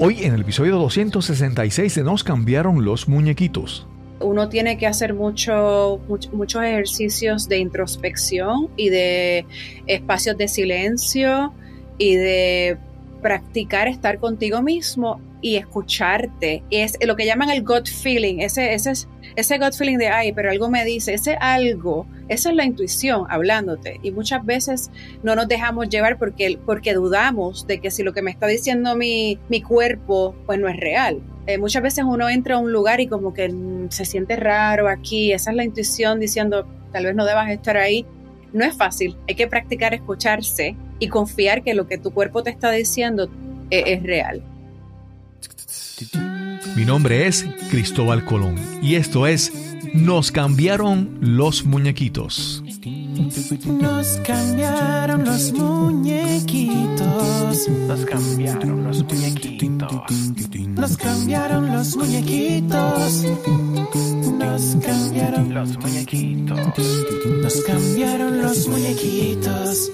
Hoy en el episodio 266 se nos cambiaron los muñequitos. Uno tiene que hacer muchos ejercicios de introspección y de espacios de silencio y de practicar estar contigo mismo y escucharte. Es lo que llaman el gut feeling, ese, ese, ese gut feeling de, ay, pero algo me dice, ese algo, esa es la intuición hablándote. Y muchas veces no nos dejamos llevar porque, porque dudamos de que si lo que me está diciendo mi, mi cuerpo, pues no es real. Eh, muchas veces uno entra a un lugar y como que mm, se siente raro aquí, esa es la intuición diciendo, tal vez no debas estar ahí no es fácil, hay que practicar escucharse y confiar que lo que tu cuerpo te está diciendo eh, es, real. Mi nombre es Cristóbal Colón y esto es Nos cambiaron los muñequitos. Nos cambiaron los muñequitos. Nos cambiaron los muñequitos. Nos cambiaron los muñequitos nos cambiaron los muñequitos. Nos cambiaron los muñequitos.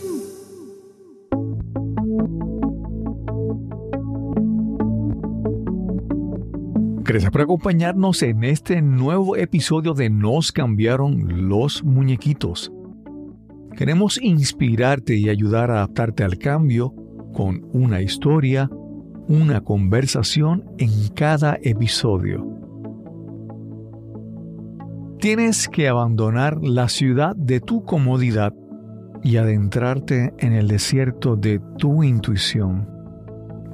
Gracias por acompañarnos en este nuevo episodio de Nos cambiaron los muñequitos. Queremos inspirarte y ayudar a adaptarte al cambio con una historia, una conversación en cada episodio. Tienes que abandonar la ciudad de tu comodidad y adentrarte en el desierto de tu intuición.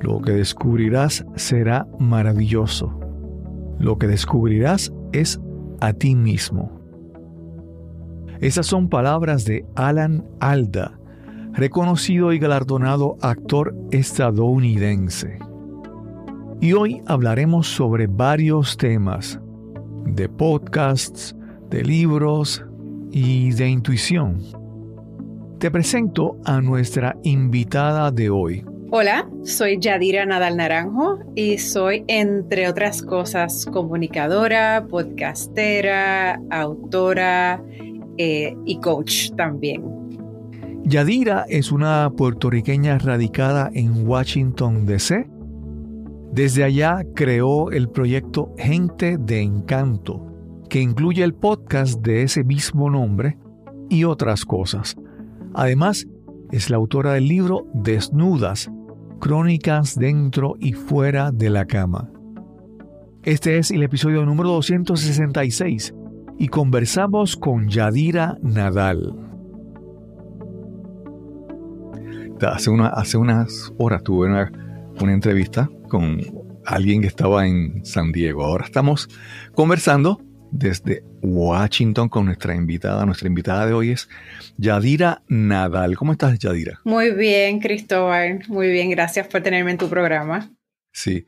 Lo que descubrirás será maravilloso. Lo que descubrirás es a ti mismo. Esas son palabras de Alan Alda, reconocido y galardonado actor estadounidense. Y hoy hablaremos sobre varios temas, de podcasts, de libros y de intuición. Te presento a nuestra invitada de hoy. Hola, soy Yadira Nadal Naranjo y soy, entre otras cosas, comunicadora, podcastera, autora eh, y coach también. Yadira es una puertorriqueña radicada en Washington, D.C. Desde allá creó el proyecto Gente de Encanto, que incluye el podcast de ese mismo nombre y otras cosas. Además, es la autora del libro Desnudas, Crónicas dentro y fuera de la cama. Este es el episodio número 266 y conversamos con Yadira Nadal. Hace, hace unas horas tuve una, una entrevista con alguien que estaba en San Diego. Ahora estamos conversando desde Washington con nuestra invitada. Nuestra invitada de hoy es Yadira Nadal. ¿Cómo estás, Yadira? Muy bien, Cristóbal. Muy bien, gracias por tenerme en tu programa. Sí,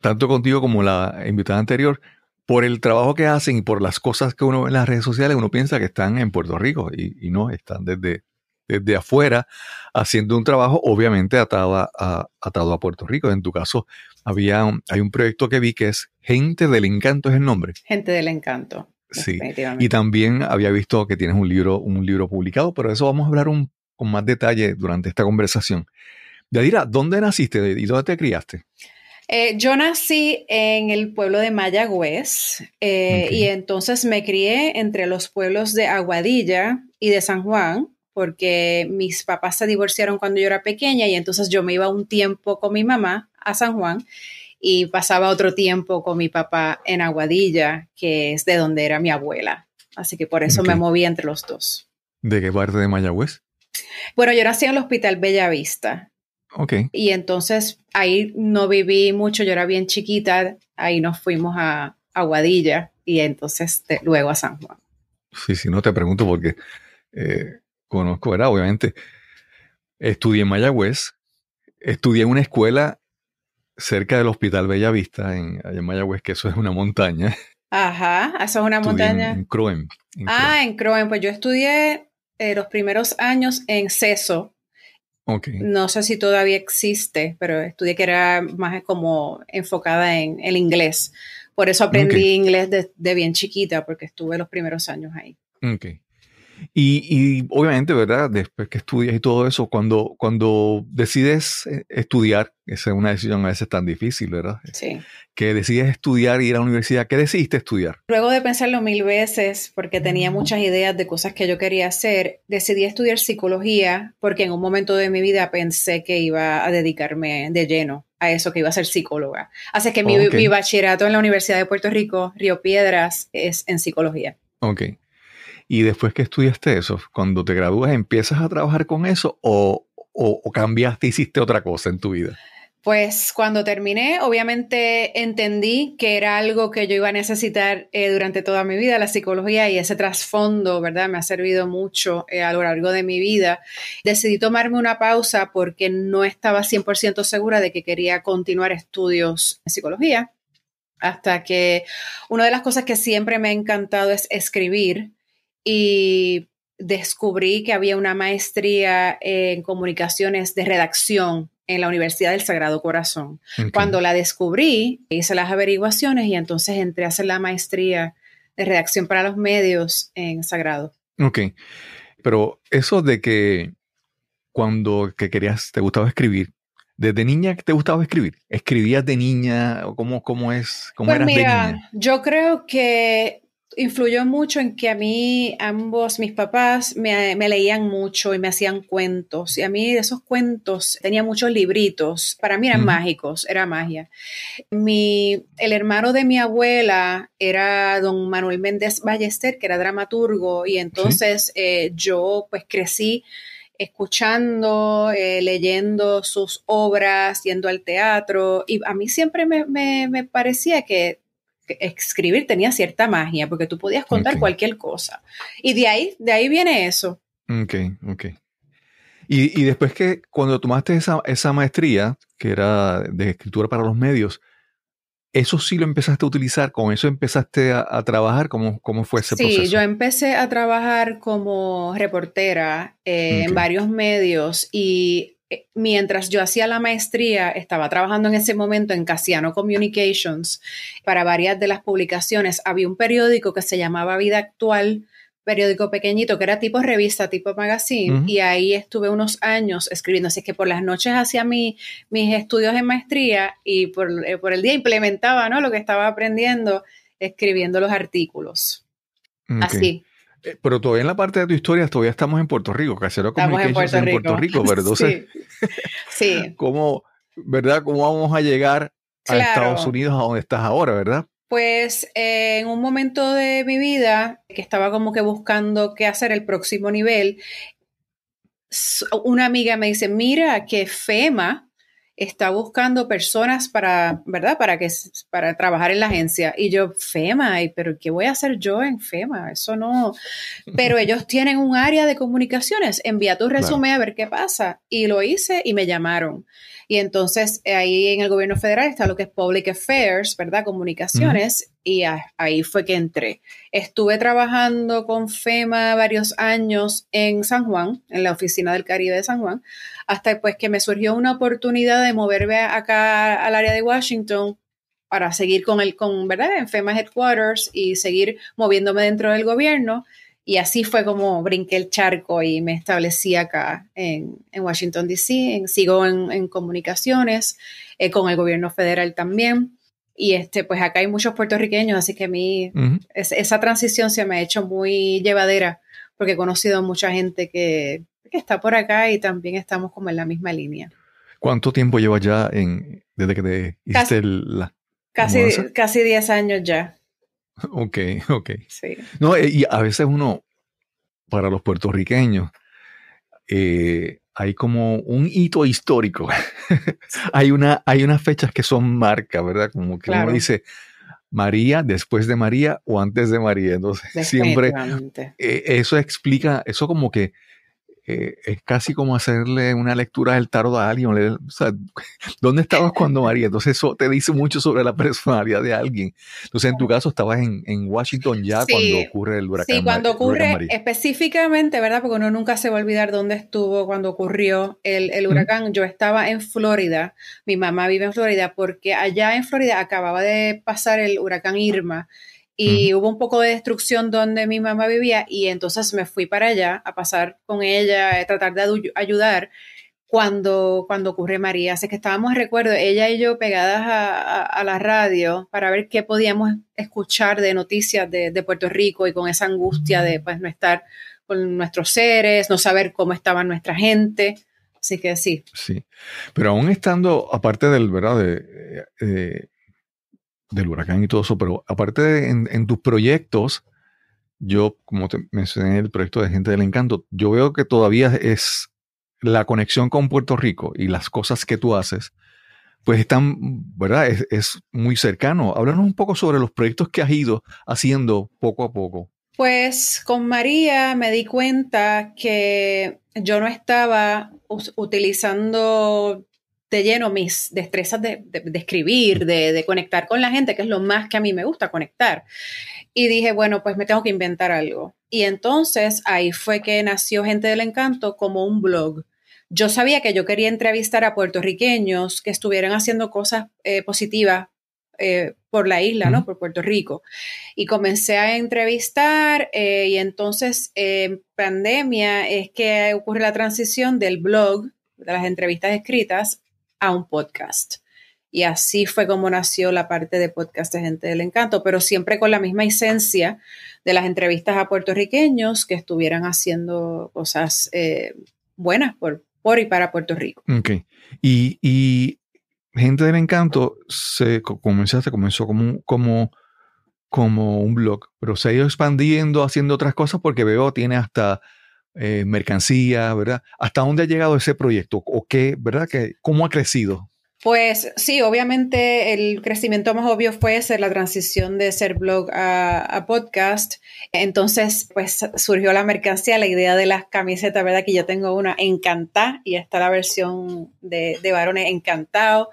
tanto contigo como la invitada anterior, por el trabajo que hacen y por las cosas que uno ve en las redes sociales, uno piensa que están en Puerto Rico y, no, están desde, desde afuera haciendo un trabajo obviamente atado a, atado a Puerto Rico. En tu caso, había hay un proyecto que vi que es Gente del Encanto, es el nombre. Gente del Encanto. Sí, y también había visto que tienes un libro, un libro publicado, pero de eso vamos a hablar un, con más detalle durante esta conversación. Yadira, ¿dónde naciste y dónde te criaste? Eh, yo nací en el pueblo de Mayagüez eh, y entonces me crié entre los pueblos de Aguadilla y de San Juan porque mis papás se divorciaron cuando yo era pequeña y entonces yo me iba un tiempo con mi mamá a San Juan y pasaba otro tiempo con mi papá en Aguadilla, que es de donde era mi abuela. Así que por eso me moví entre los dos. ¿De qué parte de Mayagüez? Bueno, yo nací en el Hospital Bellavista. Ok. Y entonces ahí no viví mucho, yo era bien chiquita, ahí nos fuimos a Aguadilla y entonces luego a San Juan. Sí, sí, no te pregunto porque eh, conozco, ¿verdad? Obviamente. Estudié en Mayagüez. Estudié en una escuela cerca del Hospital Bellavista, en, en Mayagüez, que eso es una montaña. Ajá, eso es una montaña. En, Croen, ah, en Croen. Pues yo estudié eh, los primeros años en Ceso. Okay. No sé si todavía existe, pero estudié que era más como enfocada en el inglés. Por eso aprendí inglés de, bien chiquita, porque estuve los primeros años ahí. Okay. Y, obviamente, ¿verdad? Después que estudias y todo eso, cuando, cuando decides eh, estudiar, esa es una decisión a veces tan difícil, ¿verdad? Sí. Que decides estudiar, y ir a la universidad, ¿qué decidiste estudiar? Luego de pensarlo mil veces, porque tenía muchas ideas de cosas que yo quería hacer, decidí estudiar psicología porque en un momento de mi vida pensé que iba a dedicarme de lleno a eso, que iba a ser psicóloga. Así que mi, mi bachillerato en la Universidad de Puerto Rico, Río Piedras, es en psicología. Ok. Y después que estudiaste eso, cuando te gradúas, ¿empiezas a trabajar con eso o, cambiaste, hiciste otra cosa en tu vida? Pues cuando terminé, obviamente entendí que era algo que yo iba a necesitar eh, durante toda mi vida, la psicología y ese trasfondo, ¿verdad? Me ha servido mucho eh, a lo largo de mi vida. Decidí tomarme una pausa porque no estaba 100% segura de que quería continuar estudios en psicología, hasta que una de las cosas que siempre me ha encantado es escribir y descubrí que había una maestría en comunicaciones de redacción en la Universidad del Sagrado Corazón. Cuando la descubrí, hice las averiguaciones y entonces entré a hacer la maestría de redacción para los medios en Sagrado. Ok, pero eso de que cuando querías, te gustaba escribir, ¿Desde niña te gustaba escribir? ¿Escribías de niña? ¿Cómo, cómo es? ¿Cómo pues eras mira, de niña? Yo creo que influyó mucho en que a mí ambos mis papás me, leían mucho y me hacían cuentos. Y a mí de esos cuentos tenía muchos libritos. Para mí eran mágicos, era magia. Mi, el hermano de mi abuela era don Manuel Méndez Ballester, que era dramaturgo. Y entonces eh, yo pues crecí escuchando, eh, leyendo sus obras, yendo al teatro. Y a mí siempre me, me parecía que escribir tenía cierta magia, porque tú podías contar cualquier cosa. Y de ahí, de ahí viene eso. Ok, ok. Y, después que cuando tomaste esa, esa, maestría, que era de escritura para los medios, eso sí lo empezaste a utilizar, con eso empezaste a, trabajar, ¿cómo, ¿cómo, fue ese proceso? yo empecé a trabajar como reportera eh, en varios medios y eh, mientras yo hacía la maestría, estaba trabajando en ese momento en Casiano Communications para varias de las publicaciones. Había un periódico que se llamaba Vida Actual, periódico pequeñito, que era tipo revista, tipo magazine, y ahí estuve unos años escribiendo. Así que por las noches hacía mis estudios en maestría y eh, por, el día implementaba ¿no? lo que estaba aprendiendo escribiendo los artículos. Así. Eh, pero todavía en la parte de tu historia, todavía estamos en Puerto Rico, Casero estamos en Puerto, en Puerto Rico, pero entonces, sí. ¿cómo, ¿verdad? ¿Cómo vamos a llegar a Estados Unidos a donde estás ahora, verdad? Pues eh, en un momento de mi vida que estaba como que buscando qué hacer el próximo nivel, una amiga me dice, mira que FEMA, está buscando personas para, ¿verdad? Para que para trabajar en la agencia. Y yo, FEMA, ¿y pero ¿qué voy a hacer yo en FEMA? Eso no. Pero ellos tienen un área de comunicaciones. Envía tu resumen a ver qué pasa. Y lo hice y me llamaron. Y entonces eh, ahí en el gobierno federal está lo que es Public Affairs, ¿verdad? Comunicaciones. Y ahí fue que entré. Estuve trabajando con FEMA varios años en San Juan, en la oficina del Caribe de San Juan, hasta pues que me surgió una oportunidad de moverme acá al área de Washington para seguir con el, con, ¿verdad? En FEMA Headquarters y seguir moviéndome dentro del gobierno. Y así fue como brinqué el charco y me establecí acá en, en Washington, D.C. Sigo en, comunicaciones eh, con el gobierno federal también. Y este, pues acá hay muchos puertorriqueños, así que a mí esa transición se me ha hecho muy llevadera porque he conocido mucha gente que, está por acá y también estamos como en la misma línea. ¿Cuánto tiempo llevas ya en, desde que te la... Casi, casi 10 años ya. Ok, ok. Sí. No, eh, y a veces uno, para los puertorriqueños, eh, hay como un hito histórico. hay, una, hay unas fechas que son marca, ¿verdad? Como que uno dice María, después de María o antes de María. Entonces, siempre eh, eso explica, eso como que eh, es casi como hacerle una lectura del tarot a alguien. o ¿dónde estabas cuando María? Entonces eso te dice mucho sobre la personalidad de alguien. Entonces en tu caso estabas en, Washington ya cuando ocurre el huracán. Sí, cuando ocurre específicamente, ¿verdad? Porque uno nunca se va a olvidar dónde estuvo cuando ocurrió el, huracán. Yo estaba en Florida, mi mamá vive en Florida, porque allá en Florida acababa de pasar el huracán Irma y hubo un poco de destrucción donde mi mamá vivía y entonces me fui para allá a pasar con ella, a tratar de ayudar cuando, cuando ocurre María. Así que estábamos, recuerdo, ella y yo pegadas a, la radio para ver qué podíamos escuchar de noticias de, Puerto Rico y con esa angustia de pues no estar con nuestros seres, no saber cómo estaba nuestra gente. Así que sí. Sí, pero aún estando, aparte del, ¿verdad? Eh, eh, del huracán y todo eso, pero aparte en, tus proyectos, yo, como te mencioné, el proyecto de Gente del Encanto, yo veo que todavía es la conexión con Puerto Rico y las cosas que tú haces, pues están, ¿verdad? Es, es muy cercano. Háblanos un poco sobre los proyectos que has ido haciendo poco a poco. Pues con María me di cuenta que yo no estaba utilizando te lleno mis destrezas de, escribir, de, conectar con la gente, que es lo más que a mí me gusta conectar. Y dije, bueno, pues me tengo que inventar algo. Y entonces ahí fue que nació Gente del Encanto como un blog. Yo sabía que yo quería entrevistar a puertorriqueños que estuvieran haciendo cosas eh, positivas eh, por la isla, ¿no? Por Puerto Rico. Y comencé a entrevistar eh, y entonces en pandemia es que ocurre la transición del blog, de las entrevistas escritas, a un podcast. Y así fue como nació la parte de podcast de Gente del Encanto, pero siempre con la misma esencia de las entrevistas a puertorriqueños que estuvieran haciendo cosas eh, buenas por, por y para Puerto Rico. Ok. Y, y Gente del Encanto se comenzaste, comenzó como, como, como un blog, pero se ha ido expandiendo, haciendo otras cosas porque veo tiene hasta eh, mercancía, ¿verdad? ¿Hasta dónde ha llegado ese proyecto? ¿O qué, verdad? ¿Cómo ha crecido? Pues sí, obviamente el crecimiento más obvio fue ser la transición de ser blog a, podcast. Entonces, pues surgió la mercancía, la idea de las camisetas, ¿verdad? Que yo tengo una encantada y está la versión de, varones Encantado.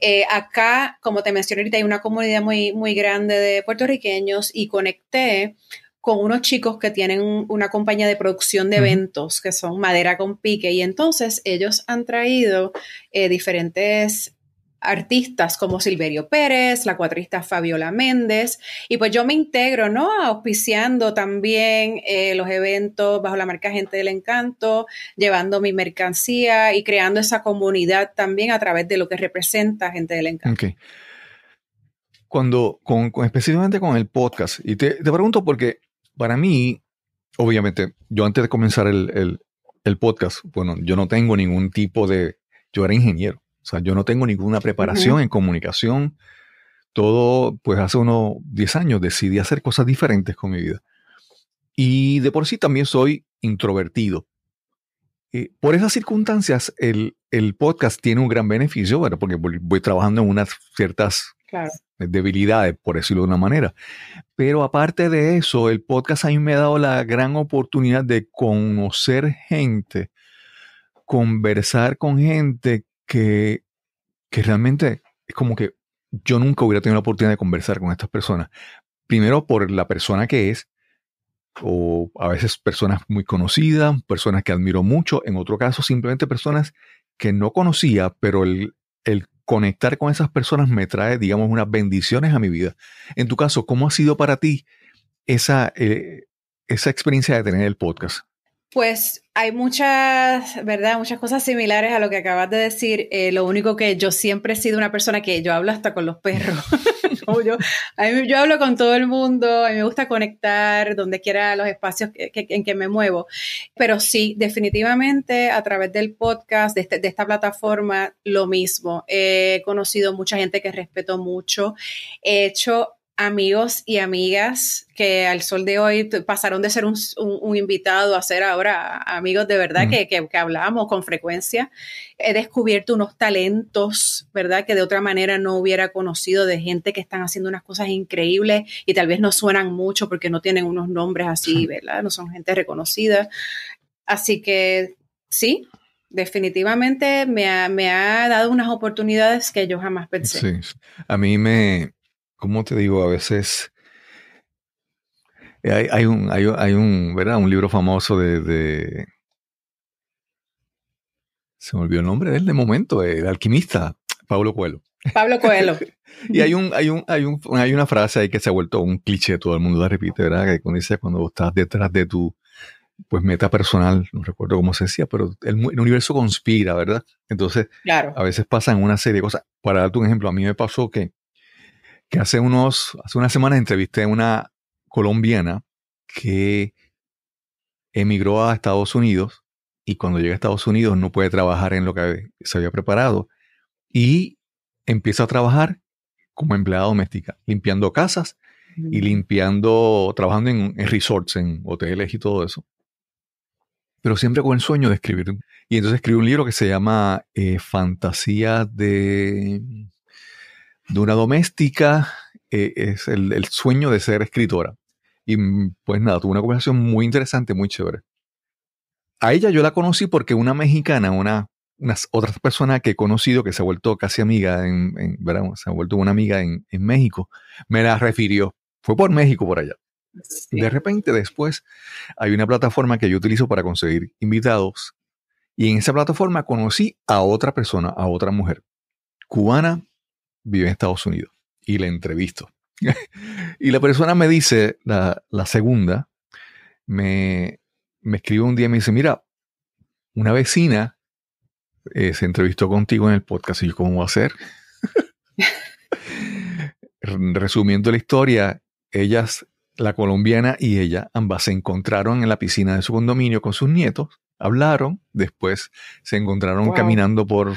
Eh, acá, como te mencioné ahorita, hay una comunidad muy, muy grande de puertorriqueños y conecté con unos chicos que tienen una compañía de producción de eventos, que son madera con pique, y entonces ellos han traído eh, diferentes artistas como Silverio Pérez, la cuatrista Fabiola Méndez, y pues yo me integro, ¿no? Auspiciando también eh, los eventos bajo la marca Gente del Encanto, llevando mi mercancía y creando esa comunidad también a través de lo que representa Gente del Encanto. Cuando, específicamente con el podcast, y te, te pregunto porque para mí, obviamente, yo antes de comenzar el, el, podcast, bueno, yo no tengo ningún tipo de, yo era ingeniero, o sea, yo no tengo ninguna preparación en comunicación. Todo, pues hace unos 10 años decidí hacer cosas diferentes con mi vida. Y de por sí también soy introvertido. Eh, por esas circunstancias, el, el, podcast tiene un gran beneficio, bueno, porque voy, trabajando en unas ciertas debilidades, por decirlo de una manera. Pero aparte de eso, el podcast a mí me ha dado la gran oportunidad de conocer gente, conversar con gente que, realmente es como que yo nunca hubiera tenido la oportunidad de conversar con estas personas. Primero por la persona que es, o a veces personas muy conocidas, personas que admiro mucho, en otro caso simplemente personas que no conocía, pero el conectar con esas personas me trae, digamos, unas bendiciones a mi vida. En tu caso, ¿cómo ha sido para ti esa, eh, esa experiencia de tener el podcast? Pues hay muchas, ¿verdad? Muchas cosas similares a lo que acabas de decir. Eh, lo único que yo siempre he sido una persona que yo hablo hasta con los perros. yo, hablo con todo el mundo, a mí me gusta conectar donde quiera los espacios en que me muevo. Pero sí, definitivamente a través del podcast, de, este, de esta plataforma, lo mismo. He conocido mucha gente que respeto mucho. He hecho amigos y amigas que al sol de hoy pasaron de ser un, invitado a ser ahora amigos de verdad que, que, hablábamos con frecuencia. He descubierto unos talentos, ¿verdad? Que de otra manera no hubiera conocido de gente que están haciendo unas cosas increíbles y tal vez no suenan mucho porque no tienen unos nombres así, ¿verdad? No son gente reconocida. Así que sí, definitivamente me ha, me ha dado unas oportunidades que yo jamás pensé. Sí, a mí me, ¿cómo te digo, a veces eh, hay, un, hay, un, ¿verdad? Un libro famoso de, Se me olvidó el nombre de él de momento, eh, el alquimista, Pablo Coelho. Pablo Coelho. y hay un, hay un, hay una frase ahí que se ha vuelto un cliché, todo el mundo la repite, ¿verdad? Que cuando dice cuando estás detrás de tu pues meta personal, no recuerdo cómo se decía, pero el, universo conspira, ¿verdad? Entonces, a veces pasan una serie de cosas. Para darte un ejemplo, a mí me pasó que que hace unos, hace unas semanas entrevisté a una colombiana que emigró a Estados Unidos y cuando llega a Estados Unidos no puede trabajar en lo que se había preparado y empieza a trabajar como empleada doméstica, limpiando casas y limpiando, trabajando en, resorts, en hoteles y todo eso. Pero siempre con el sueño de escribir. Y entonces escribe un libro que se llama eh, Fantasías de de una doméstica, eh, es el, sueño de ser escritora. Y mm, pues nada, tuve una conversación muy interesante, muy chévere. A ella yo la conocí porque una mexicana, una, otra persona que he conocido, que se ha vuelto casi amiga, en, en se ha vuelto una amiga en, México, me la refirió. Fue por México, por allá. De repente después hay una plataforma que yo utilizo para conseguir invitados y en esa plataforma conocí a otra persona, a otra mujer cubana vive en Estados Unidos y la entrevisto. y la persona me dice, la, segunda, me, me escribe un día y me dice, mira, una vecina eh, se entrevistó contigo en el podcast y yo, ¿cómo va a ser? Resumiendo la historia, ellas, la colombiana y ella, ambas se encontraron en la piscina de su condominio con sus nietos, hablaron, después se encontraron caminando por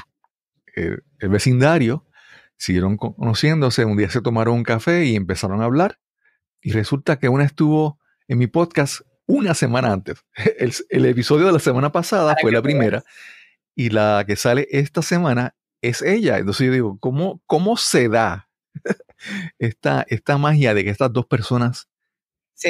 eh, el vecindario siguieron conociéndose, un día se tomaron un café y empezaron a hablar. Y resulta que una estuvo en mi podcast una semana antes. El, episodio de la semana pasada ah, fue la primera y la que sale esta semana es ella. Entonces yo digo, ¿cómo, cómo se da esta, esta magia de que estas dos personas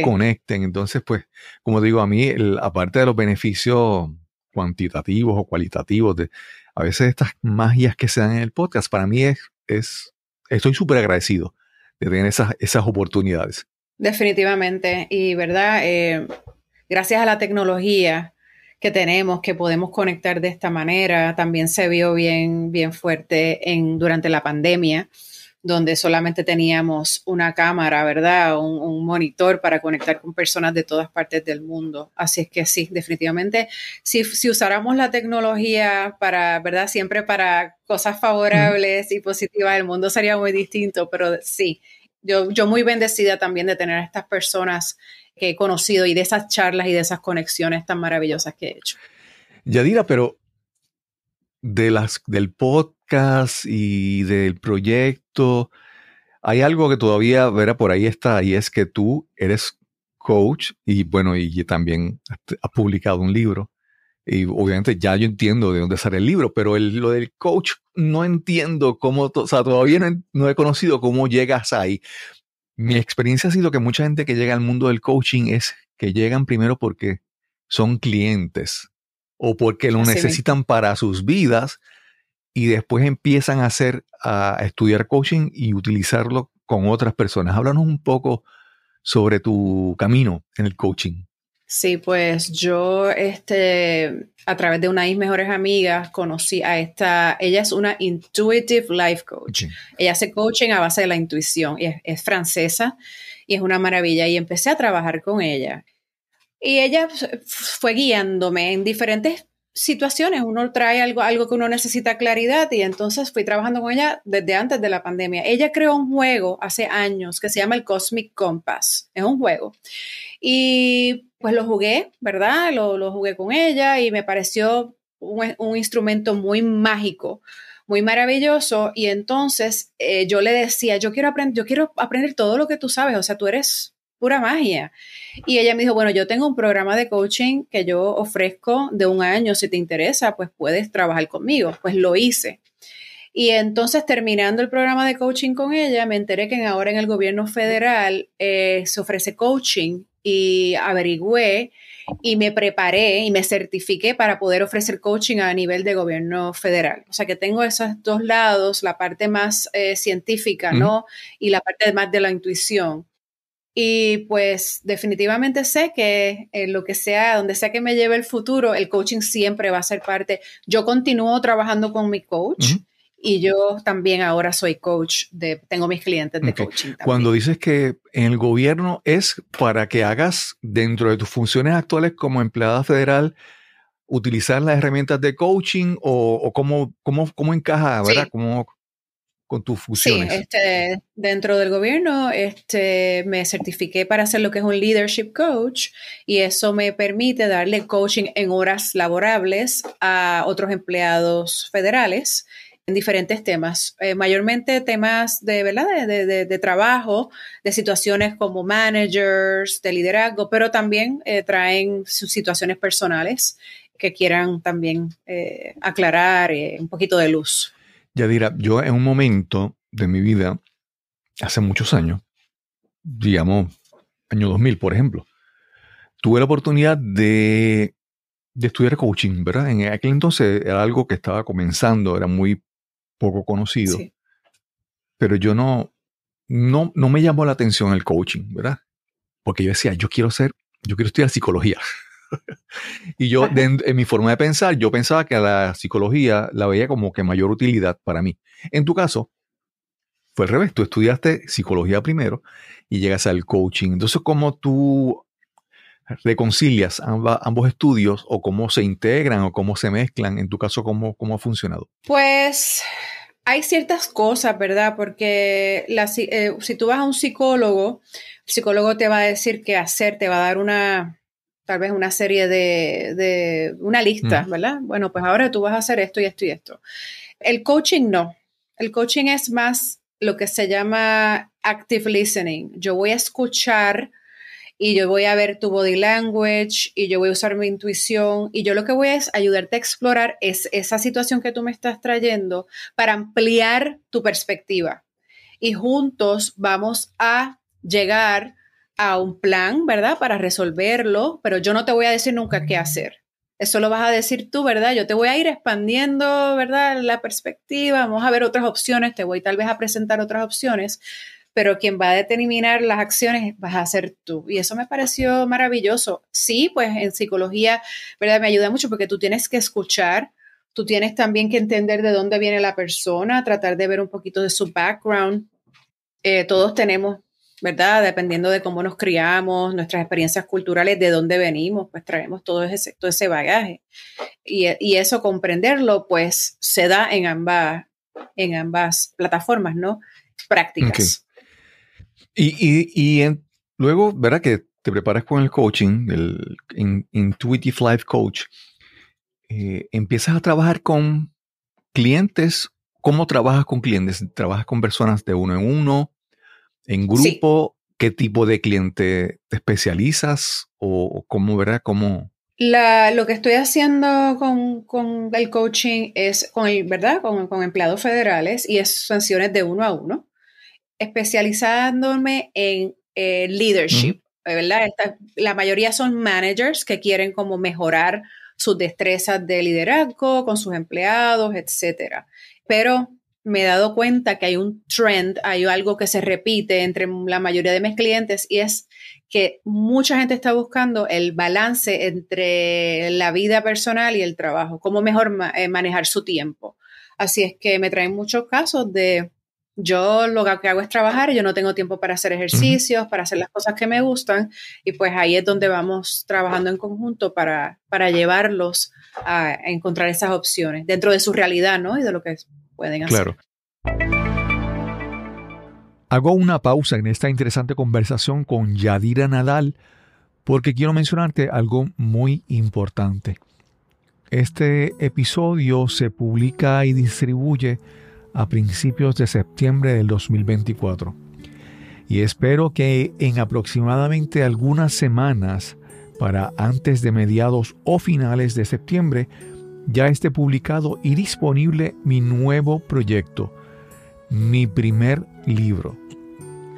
conecten? Entonces, pues, como digo, a mí, aparte de los beneficios cuantitativos o cualitativos de, a veces estas magias que se dan en el podcast, para mí es estoy súper agradecido de tener esas, oportunidades. Definitivamente, y verdad, eh, gracias a la tecnología que tenemos, que podemos conectar de esta manera, también se vio bien, bien fuerte en, durante la pandemia donde solamente teníamos una cámara, ¿verdad? Un, monitor para conectar con personas de todas partes del mundo. Así es que sí, definitivamente, si, usáramos la tecnología para, ¿verdad? Siempre para cosas favorables y positivas, el mundo sería muy distinto, pero sí, yo, yo muy bendecida también de tener a estas personas que he conocido y de esas charlas y de esas conexiones tan maravillosas que he hecho. Yadira, pero de las, del podcast y del proyecto, hay algo que todavía, verá por ahí está, y es que tú eres coach y bueno, y también has publicado un libro. Y obviamente ya yo entiendo de dónde sale el libro, pero lo del coach no entiendo cómo, o sea, todavía no he conocido cómo llegas ahí. Mi experiencia ha sido que mucha gente que llega al mundo del coaching es que llegan primero porque son clientes o porque lo necesitan para sus vidas y después empiezan a hacer, a estudiar coaching y utilizarlo con otras personas. Háblanos un poco sobre tu camino en el coaching. Sí, pues yo este, a través de una de mis mejores amigas conocí a esta, ella es una intuitive life coach. Ella hace coaching a base de la intuición y es francesa y es una maravilla y empecé a trabajar con ella. Y ella pues, fue guiándome en diferentes situaciones. Uno trae algo, algo que uno necesita claridad y entonces fui trabajando con ella desde antes de la pandemia. Ella creó un juego hace años que se llama el Cosmic Compass. Es un juego. Y pues lo jugué, ¿verdad? Lo, jugué con ella y me pareció un, instrumento muy mágico muy maravilloso y entonces eh, yo le decía, yo quiero, aprender, yo quiero aprender todo lo que tú sabes, o sea, tú eres pura magia. Y ella me dijo, bueno, yo tengo un programa de coaching que yo ofrezco de un año, si te interesa, pues puedes trabajar conmigo. Pues lo hice. Y entonces terminando el programa de coaching con ella, me enteré que ahora en el gobierno federal eh, se ofrece coaching y averigüé y me preparé y me certifiqué para poder ofrecer coaching a nivel de gobierno federal. O sea que tengo esos dos lados, la parte más eh, científica, ¿no? Y la parte más de la intuición. Y pues definitivamente sé que eh, lo que sea, donde sea que me lleve el futuro, el coaching siempre va a ser parte. Yo continúo trabajando con mi coach. Y yo también ahora soy coach, de, tengo mis clientes de coaching. Cuando dices que en el gobierno es para que hagas dentro de tus funciones actuales como empleada federal, utilizar las herramientas de coaching o, o cómo, cómo, cómo encaja, ¿verdad? con Sí, este, dentro del gobierno este, me certifiqué para hacer lo que es un leadership coach y eso me permite darle coaching en horas laborables a otros empleados federales en diferentes temas, eh, mayormente temas de, ¿verdad? De, de, trabajo, de situaciones como managers, de liderazgo, pero también eh, traen sus situaciones personales que quieran también eh, aclarar un poquito de luz dirá, yo en un momento de mi vida, hace muchos años, digamos, año 2000, por ejemplo, tuve la oportunidad de, de estudiar coaching, ¿verdad? En aquel entonces era algo que estaba comenzando, era muy poco conocido, pero yo no, no, no me llamó la atención el coaching, ¿verdad? Porque yo decía, yo quiero ser, yo quiero estudiar psicología. y yo, en mi forma de pensar, yo pensaba que la psicología la veía como que mayor utilidad para mí. En tu caso, fue al revés. Tú estudiaste psicología primero y llegas al coaching. Entonces, ¿cómo tú reconcilias ambos estudios o cómo se integran o cómo se mezclan? En tu caso, ¿cómo, cómo ha funcionado? Pues hay ciertas cosas, ¿verdad? Porque eh, si tú vas a un psicólogo, el psicólogo te va a decir qué hacer, te va a dar una, tal vez una serie de, una lista, ¿verdad? Bueno, pues ahora tú vas a hacer esto y esto y esto. El coaching no. El coaching es más lo que se llama active listening. Yo voy a escuchar y yo voy a ver tu body language y yo voy a usar mi intuición y yo lo que voy es ayudarte a explorar esa situación que tú me estás trayendo para ampliar tu perspectiva. Y juntos vamos a llegar a un plan, ¿verdad? Para resolverlo, pero yo no te voy a decir nunca qué hacer. Eso lo vas a decir tú, ¿verdad? Yo te voy a ir expandiendo, ¿verdad? La perspectiva, vamos a ver otras opciones, te voy tal vez a presentar otras opciones, pero quien va a determinar las acciones vas a ser tú. Y eso me pareció maravilloso. Sí, pues en psicología, ¿verdad? Me ayuda mucho porque tú tienes que escuchar, tú tienes también que entender de dónde viene la persona, tratar de ver un poquito de su background. Eh, todos tenemos ¿verdad? Dependiendo de cómo nos criamos, nuestras experiencias culturales, de dónde venimos, pues traemos todo ese, todo ese bagaje. Y, eso, comprenderlo, pues se da en ambas, en plataformas, ¿no? Prácticas. Y, luego, ¿verdad? Que te preparas con el coaching, el Intuitive Life Coach. Eh, empiezas a trabajar con clientes. ¿Cómo trabajas con clientes? ¿Trabajas con personas de uno en uno? En grupo, ¿qué tipo de cliente te especializas o cómo, verdad? ¿Cómo? lo que estoy haciendo con, el coaching es, con ¿verdad? Con, empleados federales y es sanciones de uno a uno, especializándome en eh, leadership, ¿verdad? la mayoría son managers que quieren como mejorar sus destrezas de liderazgo con sus empleados, etcétera. Pero me he dado cuenta que hay un trend, hay algo que se repite entre la mayoría de mis clientes y es que mucha gente está buscando el balance entre la vida personal y el trabajo, cómo mejor eh, manejar su tiempo. Así es que me traen muchos casos de yo lo que hago es trabajar, yo no tengo tiempo para hacer ejercicios, para hacer las cosas que me gustan y pues ahí es donde vamos trabajando en conjunto para, para llevarlos a encontrar esas opciones dentro de su realidad, ¿no? Y de lo que es Claro. Hago una pausa en esta interesante conversación con Yadira Nadal porque quiero mencionarte algo muy importante. Este episodio se publica y distribuye a principios de septiembre del 2024. Y espero que en aproximadamente algunas semanas, para antes de mediados o finales de septiembre, ya esté publicado y disponible mi nuevo proyecto, mi primer libro.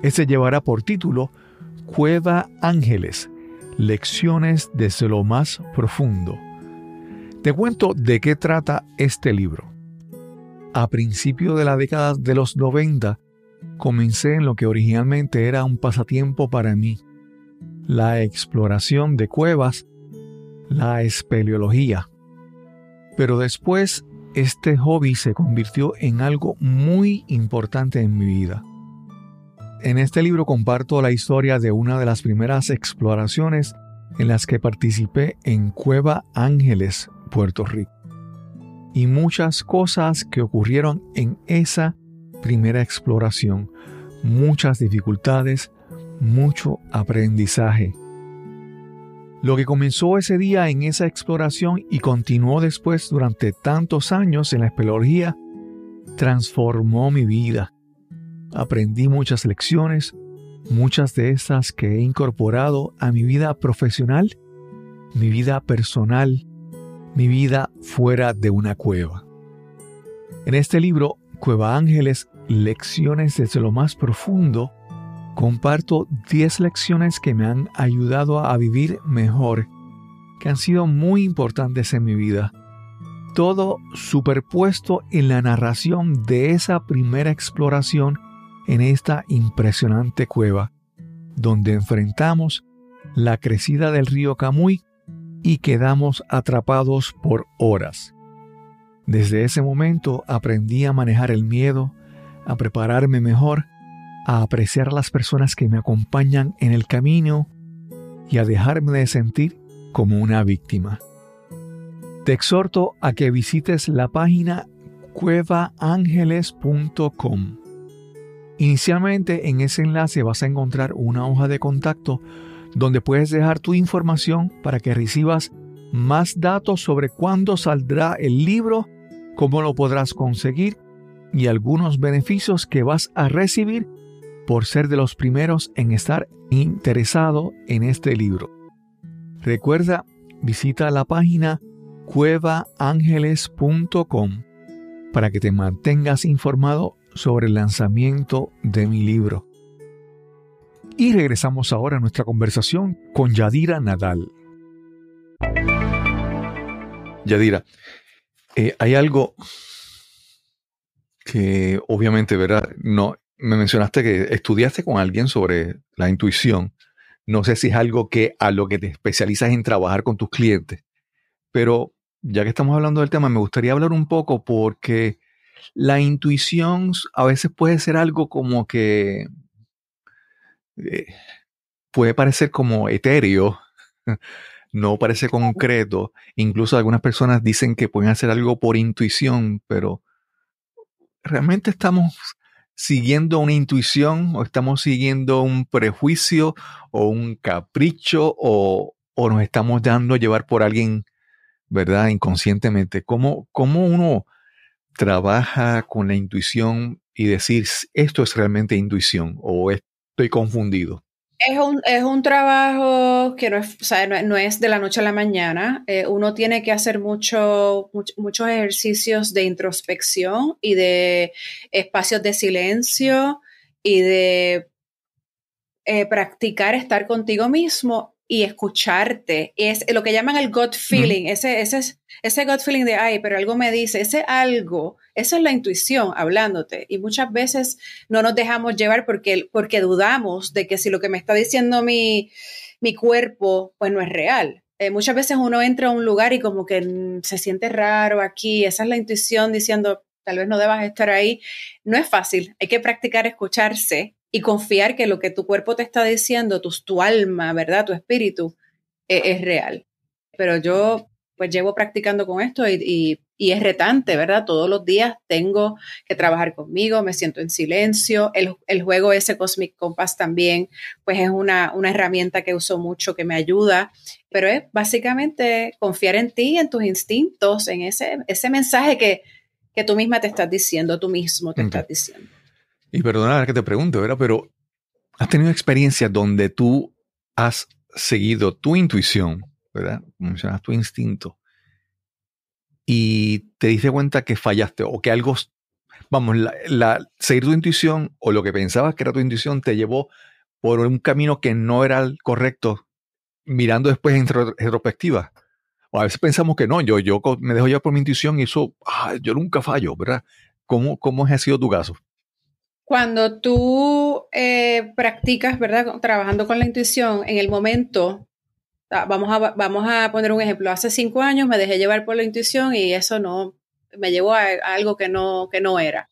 Este llevará por título Cueva Ángeles, Lecciones desde lo más profundo. Te cuento de qué trata este libro. A principio de la década de los 90, comencé en lo que originalmente era un pasatiempo para mí, la exploración de cuevas, la espeleología. Pero después, este hobby se convirtió en algo muy importante en mi vida. En este libro comparto la historia de una de las primeras exploraciones en las que participé en Cueva Ángeles, Puerto Rico, y muchas cosas que ocurrieron en esa primera exploración, muchas dificultades, mucho aprendizaje lo que comenzó ese día en esa exploración y continuó después durante tantos años en la espeleología transformó mi vida. Aprendí muchas lecciones, muchas de estas que he incorporado a mi vida profesional, mi vida personal, mi vida fuera de una cueva. En este libro, Cueva Ángeles, Lecciones desde lo más profundo, comparto 10 lecciones que me han ayudado a vivir mejor, que han sido muy importantes en mi vida. Todo superpuesto en la narración de esa primera exploración en esta impresionante cueva, donde enfrentamos la crecida del río Camuy y quedamos atrapados por horas. Desde ese momento aprendí a manejar el miedo, a prepararme mejor, a apreciar a las personas que me acompañan en el camino y a dejarme de sentir como una víctima. Te exhorto a que visites la página cuevaangeles.com. Inicialmente en ese enlace vas a encontrar una hoja de contacto donde puedes dejar tu información para que recibas más datos sobre cuándo saldrá el libro, cómo lo podrás conseguir y algunos beneficios que vas a recibir por ser de los primeros en estar interesado en este libro. Recuerda, visita la página cuevaangeles.com para que te mantengas informado sobre el lanzamiento de mi libro. Y regresamos ahora a nuestra conversación con Yadira Nadal. Yadira, eh, hay algo que obviamente, ¿verdad? No, me mencionaste que estudiaste con alguien sobre la intuición. No sé si es algo que a lo que te especializas en trabajar con tus clientes, pero ya que estamos hablando del tema, me gustaría hablar un poco porque la intuición a veces puede ser algo como que eh, puede parecer como etéreo, no parece concreto. Incluso algunas personas dicen que pueden hacer algo por intuición, pero realmente estamos siguiendo una intuición o estamos siguiendo un prejuicio o un capricho o, nos estamos dando a llevar por alguien, ¿verdad? Inconscientemente. ¿Cómo, ¿Cómo, uno trabaja con la intuición y decir, esto es realmente intuición o estoy confundido? es un, trabajo que no es, no, es de la noche a la mañana. Eh, uno tiene que hacer muchos ejercicios de introspección y de espacios de silencio y de eh, practicar estar contigo mismo y escucharte. Es lo que llaman el gut feeling, ese, ese, ese gut feeling de, ay, pero algo me dice, ese algo, esa es la intuición hablándote. Y muchas veces no nos dejamos llevar porque, porque dudamos de que si lo que me está diciendo mi, mi cuerpo, pues no es real. Eh, muchas veces uno entra a un lugar y como que mm, se siente raro aquí, esa es la intuición diciendo, tal vez no debas estar ahí. No es fácil, hay que practicar escucharse y confiar que lo que tu cuerpo te está diciendo, tu, tu alma, ¿verdad? Tu espíritu e, es real. Pero yo pues llevo practicando con esto y, es retante, ¿verdad? Todos los días tengo que trabajar conmigo, me siento en silencio. El, juego ese Cosmic Compass también, pues es una, herramienta que uso mucho, que me ayuda, pero es básicamente confiar en ti, en tus instintos, en ese, ese mensaje que, tú misma te estás diciendo, tú mismo te estás diciendo. Y perdona que te pregunte, ¿verdad? Pero has tenido experiencias donde tú has seguido tu intuición, ¿verdad? Como tu instinto. Y te diste cuenta que fallaste o que algo, vamos, la, seguir tu intuición o lo que pensabas que era tu intuición te llevó por un camino que no era el correcto, mirando después en retrospectiva. O a veces pensamos que no, yo, yo me dejo llevar por mi intuición y eso, ah, yo nunca fallo, ¿verdad? ¿Cómo, cómo ha sido tu caso? cuando tú eh, practicas, ¿verdad? Trabajando con la intuición, en el momento, ah, vamos a, vamos a poner un ejemplo, hace cinco años me dejé llevar por la intuición y eso no, me llevó a, algo que no, que no era.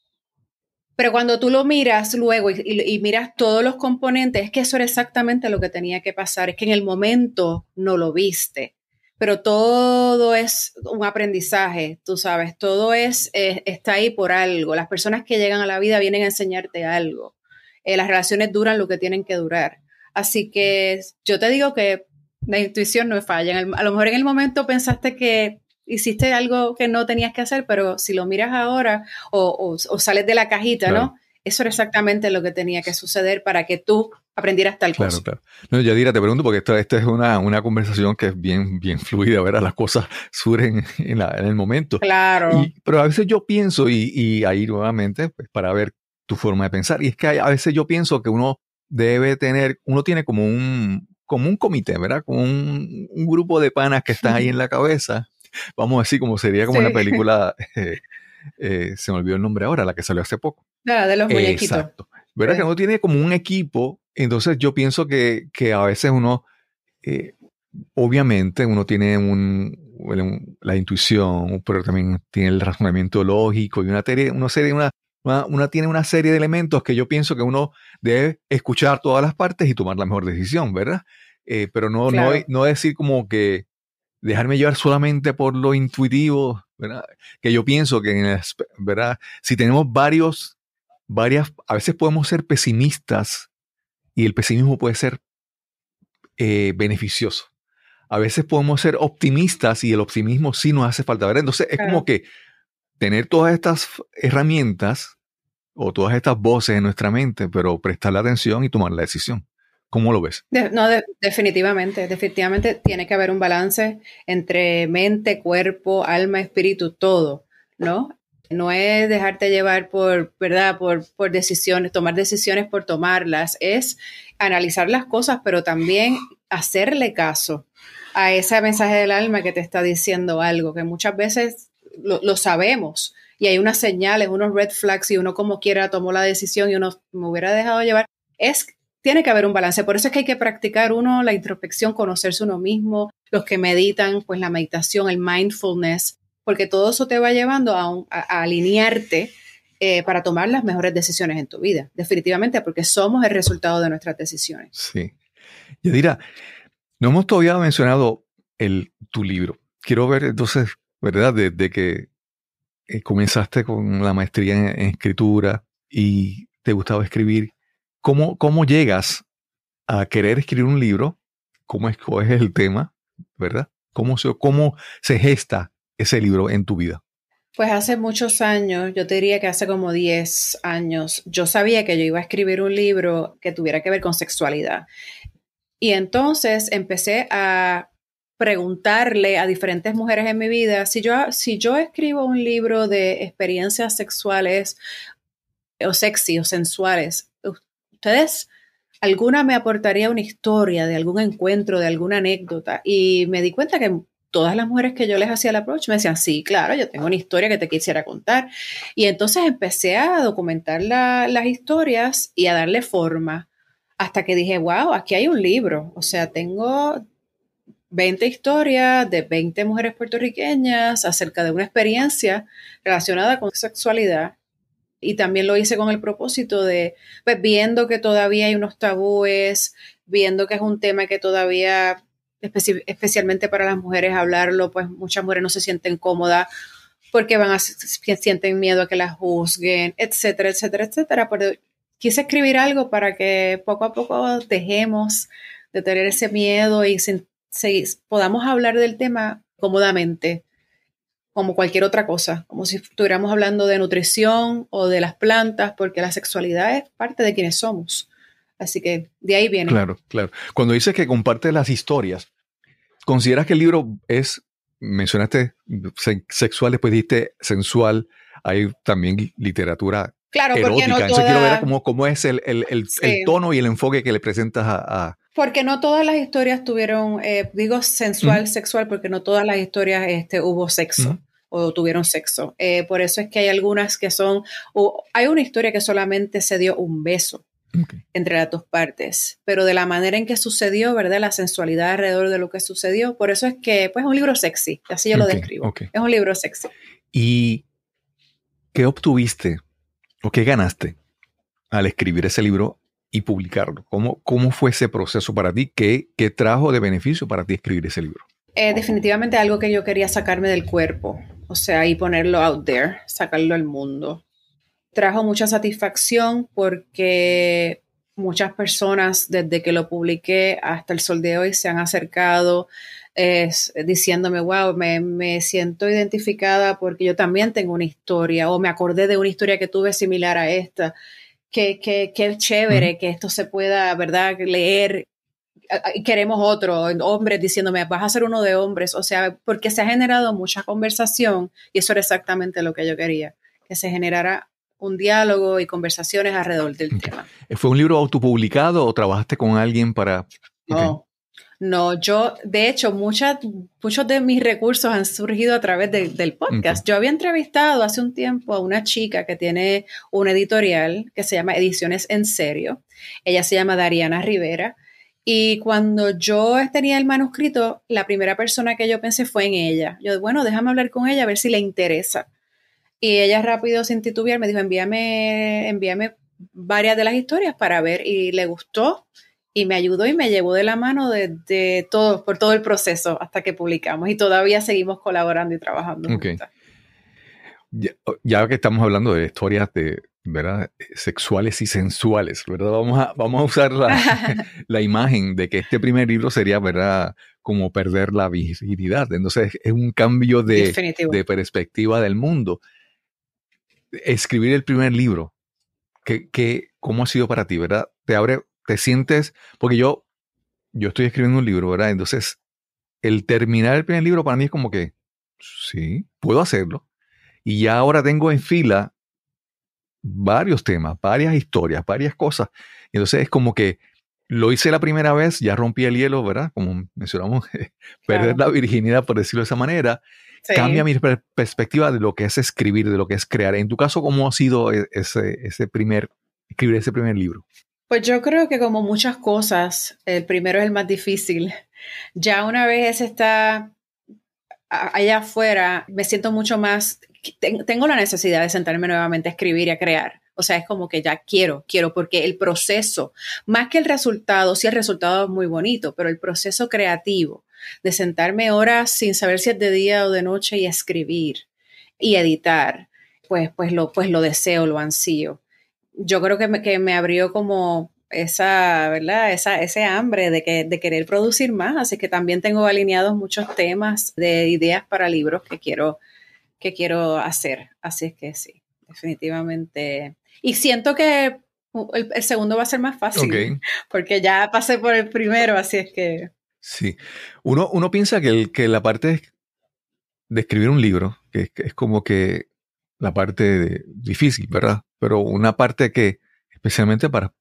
Pero cuando tú lo miras luego y, miras todos los componentes, es que eso era exactamente lo que tenía que pasar, es que en el momento no lo viste pero todo es un aprendizaje, tú sabes, todo es, está ahí por algo. Las personas que llegan a la vida vienen a enseñarte algo. Eh, las relaciones duran lo que tienen que durar. Así que yo te digo que la intuición no falla. a lo mejor en el momento pensaste que hiciste algo que no tenías que hacer, pero si lo miras ahora o, sales de la cajita, ¿no? Eso era exactamente lo que tenía que suceder para que tú aprender tal el cosa. Claro, claro. No, Yadira, te pregunto porque esta, es una, conversación que es bien, bien fluida, ¿verdad? Las cosas surgen en, el momento. Claro. pero a veces yo pienso, y, y ahí nuevamente, pues, para ver tu forma de pensar, y es que a veces yo pienso que uno debe tener, uno tiene como un, como un comité, ¿verdad? Como un, grupo de panas que están ahí en la cabeza. Vamos a decir, como sería como en una película, eh, eh, se me olvidó el nombre ahora, la que salió hace poco. La de los muñequitos. Exacto. ¿Verdad? Que uno tiene como un equipo entonces yo pienso que, a veces uno, eh, obviamente uno tiene la intuición, pero también tiene el razonamiento lógico y una, serie, una, serie, una, una, tiene una serie de elementos que yo pienso que uno debe escuchar todas las partes y tomar la mejor decisión, ¿verdad? Eh, pero no, no, no decir como que dejarme llevar solamente por lo intuitivo, ¿verdad? Que yo pienso que, en ¿verdad? Si tenemos varios, varias, a veces podemos ser pesimistas y el pesimismo puede ser eh, beneficioso. A veces podemos ser optimistas y el optimismo sí nos hace falta. ver Entonces es como que tener todas estas herramientas o todas estas voces en nuestra mente, pero prestarle atención y tomar la decisión. ¿Cómo lo ves? no, definitivamente, definitivamente tiene que haber un balance entre mente, cuerpo, alma, espíritu, todo, ¿no? No es dejarte llevar por, ¿verdad? Por, por decisiones, tomar decisiones por tomarlas, es analizar las cosas, pero también hacerle caso a ese mensaje del alma que te está diciendo algo, que muchas veces lo, sabemos, y hay unas señales, unos red flags y uno como quiera tomó la decisión y uno me hubiera dejado llevar, es tiene que haber un balance. Por eso es que hay que practicar uno la introspección, conocerse uno mismo, los que meditan, pues la meditación, el mindfulness, porque todo eso te va llevando a, alinearte eh, para tomar las mejores decisiones en tu vida, definitivamente, porque somos el resultado de nuestras decisiones. Sí. Yadira, no hemos todavía mencionado el, tu libro. Quiero ver entonces, ¿verdad? Desde que eh, comenzaste con la maestría en, escritura y te gustaba escribir, ¿cómo, ¿cómo llegas a querer escribir un libro? ¿Cómo escoges el tema? ¿Verdad? ¿Cómo se, cómo se gesta ese libro en tu vida? Pues hace muchos años, yo te diría que hace como 10 años, yo sabía que yo iba a escribir un libro que tuviera que ver con sexualidad. Y entonces empecé a preguntarle a diferentes mujeres en mi vida, si yo, si yo escribo un libro de experiencias sexuales o sexy o sensuales, ¿ustedes alguna me aportaría una historia de algún encuentro, de alguna anécdota? Y me di cuenta que todas las mujeres que yo les hacía el approach me decían, sí, claro, yo tengo una historia que te quisiera contar. Y entonces empecé a documentar las historias y a darle forma hasta que dije, wow, aquí hay un libro. O sea, tengo 20 historias de 20 mujeres puertorriqueñas acerca de una experiencia relacionada con sexualidad. Y también lo hice con el propósito de, pues viendo que todavía hay unos tabúes, viendo que es un tema que todavía especialmente para las mujeres hablarlo, pues muchas mujeres no se sienten cómodas porque van a sienten miedo a que las juzguen, etcétera, etcétera, etcétera. Pero quise escribir algo para que poco a poco dejemos de tener ese miedo y podamos hablar del tema cómodamente, como cualquier otra cosa, como si estuviéramos hablando de nutrición o de las plantas, porque la sexualidad es parte de quienes somos. Así que de ahí viene. Claro, claro. Cuando dices que comparte las historias, ¿consideras que el libro es, mencionaste sexual, después dijiste sensual, hay también literatura claro, erótica? No Entonces quiero ver cómo, es el, tono y el enfoque que le presentas a... Porque no todas las historias tuvieron, eh, digo sensual, sexual, porque no todas las historias este, hubo sexo. o tuvieron sexo. Eh, por eso es que hay algunas que son, hay una historia que solamente se dio un beso entre las dos partes. Pero de la manera en que sucedió, ¿verdad? La sensualidad alrededor de lo que sucedió. Por eso es que, pues, es un libro sexy, así yo lo describo. Es un libro sexy. ¿Y qué obtuviste o qué ganaste al escribir ese libro y publicarlo? ¿Cómo, cómo fue ese proceso para ti? ¿Qué, trajo de beneficio para ti escribir ese libro? Eh, definitivamente algo que yo quería sacarme del cuerpo, o sea, y ponerlo out there, sacarlo al mundo trajo mucha satisfacción porque muchas personas desde que lo publiqué hasta el sol de hoy se han acercado diciéndome, wow, me, me, siento identificada porque yo también tengo una historia o me acordé de una historia que tuve similar a esta. Qué, que, qué chévere que esto se pueda, ¿verdad?, leer. Queremos otro, hombres diciéndome, vas a ser uno de hombres, o sea, porque se ha generado mucha conversación y eso era exactamente lo que yo quería, que se generara un diálogo y conversaciones alrededor del tema. Eh, ¿Fue un libro autopublicado o trabajaste con alguien para...? No, yo, de hecho, muchos de mis recursos han surgido a través del podcast. Yo había entrevistado hace un tiempo a una chica que tiene una editorial que se llama Ediciones en Serio. Ella se llama Dariana Rivera. Y cuando yo tenía el manuscrito, la primera persona que yo pensé fue en ella. Yo, bueno, déjame hablar con ella a ver si le interesa y ella rápido, sin titubear, me dijo, envíame, envíame varias de las historias para ver y le gustó y me ayudó y me llevó de la mano de, por todo el proceso hasta que publicamos y todavía seguimos colaborando y trabajando. Oh, ya, que estamos hablando de historias de, ¿verdad? sexuales y sensuales, ¿verdad? Vamos a, vamos a usar la, imagen de que este primer libro sería ¿verdad? como perder la visibilidad. Entonces es un cambio de, de perspectiva del mundo escribir el primer libro, que, que, ¿cómo ha sido para ti, verdad? Te abre, te sientes, porque yo, yo estoy escribiendo un libro, ¿verdad? Entonces, el terminar el primer libro para mí es como que, sí, puedo hacerlo. Y ya ahora tengo en fila varios temas, varias historias, varias cosas. Entonces es como que lo hice la primera vez, ya rompí el hielo, ¿verdad? Como mencionamos, perder la virginidad, por decirlo de esa manera cambia mi perspectiva de lo que es escribir, de lo que es crear. En tu caso, ¿cómo ha sido e-, ese, primer, escribir ese primer libro? Pues yo creo que como muchas cosas, el primero es el más difícil. Ya una vez está allá afuera, me siento mucho más, tengo la necesidad de sentarme nuevamente a escribir y a crear. O sea, es como que ya quiero, quiero, porque el proceso, más que el resultado, sí el resultado es muy bonito, pero el proceso creativo, de sentarme horas sin saber si es de día o de noche y escribir y editar, pues, pues, lo, pues lo deseo, lo ansío. Yo creo que me, que me abrió como esa, ¿verdad? Esa, ese hambre de, que, de querer producir más, así que también tengo alineados muchos temas de ideas para libros que quiero, que quiero hacer, así es que sí, definitivamente. Y siento que el, segundo va a ser más fácil, porque ya pasé por el primero, así es que... Sí. Uno, uno piensa que, que la parte de, escribir un libro, que es, como que la parte difícil, ¿verdad? Pero una parte que, especialmente para,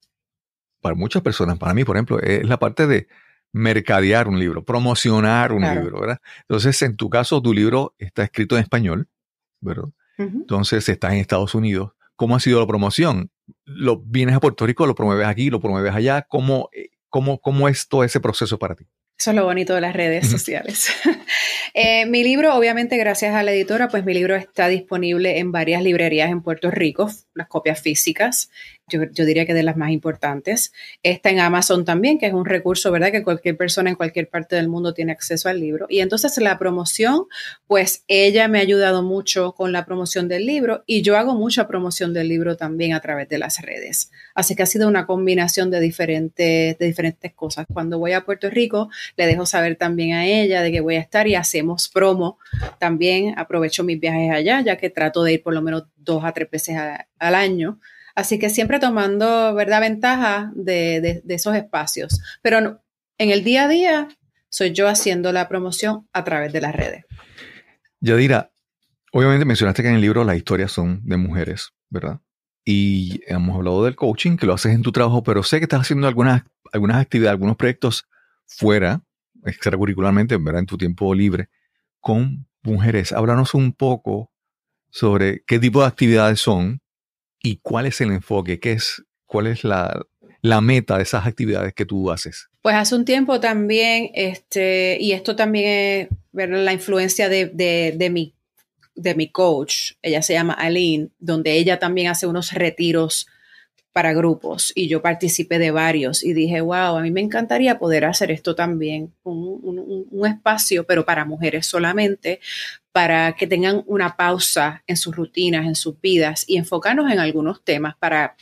para muchas personas, para mí, por ejemplo, es la parte de mercadear un libro, promocionar un libro, ¿verdad? Entonces, en tu caso, tu libro está escrito en español, ¿verdad? Entonces, estás en Estados Unidos. ¿Cómo ha sido la promoción? ¿Lo vienes a Puerto Rico, lo promueves aquí, lo promueves allá? ¿Cómo, eh, cómo es todo ese proceso para ti? Eso es lo bonito de las redes sociales. Eh, mi libro, obviamente, gracias a la editora, pues mi libro está disponible en varias librerías en Puerto Rico, las copias físicas yo, diría que de las más importantes. Está en Amazon también, que es un recurso, ¿verdad? Que cualquier persona en cualquier parte del mundo tiene acceso al libro. Y entonces la promoción, pues ella me ha ayudado mucho con la promoción del libro y yo hago mucha promoción del libro también a través de las redes. Así que ha sido una combinación de diferentes, de diferentes cosas. Cuando voy a Puerto Rico, le dejo saber también a ella de que voy a estar y hacemos promo. También aprovecho mis viajes allá, ya que trato de ir por lo menos dos a tres veces al año Así que siempre tomando, ¿verdad?, ventaja de, esos espacios. Pero en el día a día soy yo haciendo la promoción a través de las redes. Yadira, obviamente mencionaste que en el libro las historias son de mujeres, ¿verdad? Y hemos hablado del coaching, que lo haces en tu trabajo, pero sé que estás haciendo algunas, algunas actividades, algunos proyectos fuera, extracurricularmente, ¿verdad? En tu tiempo libre, con mujeres. Háblanos un poco sobre qué tipo de actividades son, y cuál es el enfoque, qué es, cuál es la, meta de esas actividades que tú haces. Pues hace un tiempo también, este, y esto también es la influencia de, mi, de mi coach, ella se llama Aline, donde ella también hace unos retiros para grupos y yo participé de varios y dije, wow, a mí me encantaría poder hacer esto también, un, espacio, pero para mujeres solamente, para que tengan una pausa en sus rutinas, en sus vidas y enfocarnos en algunos temas para,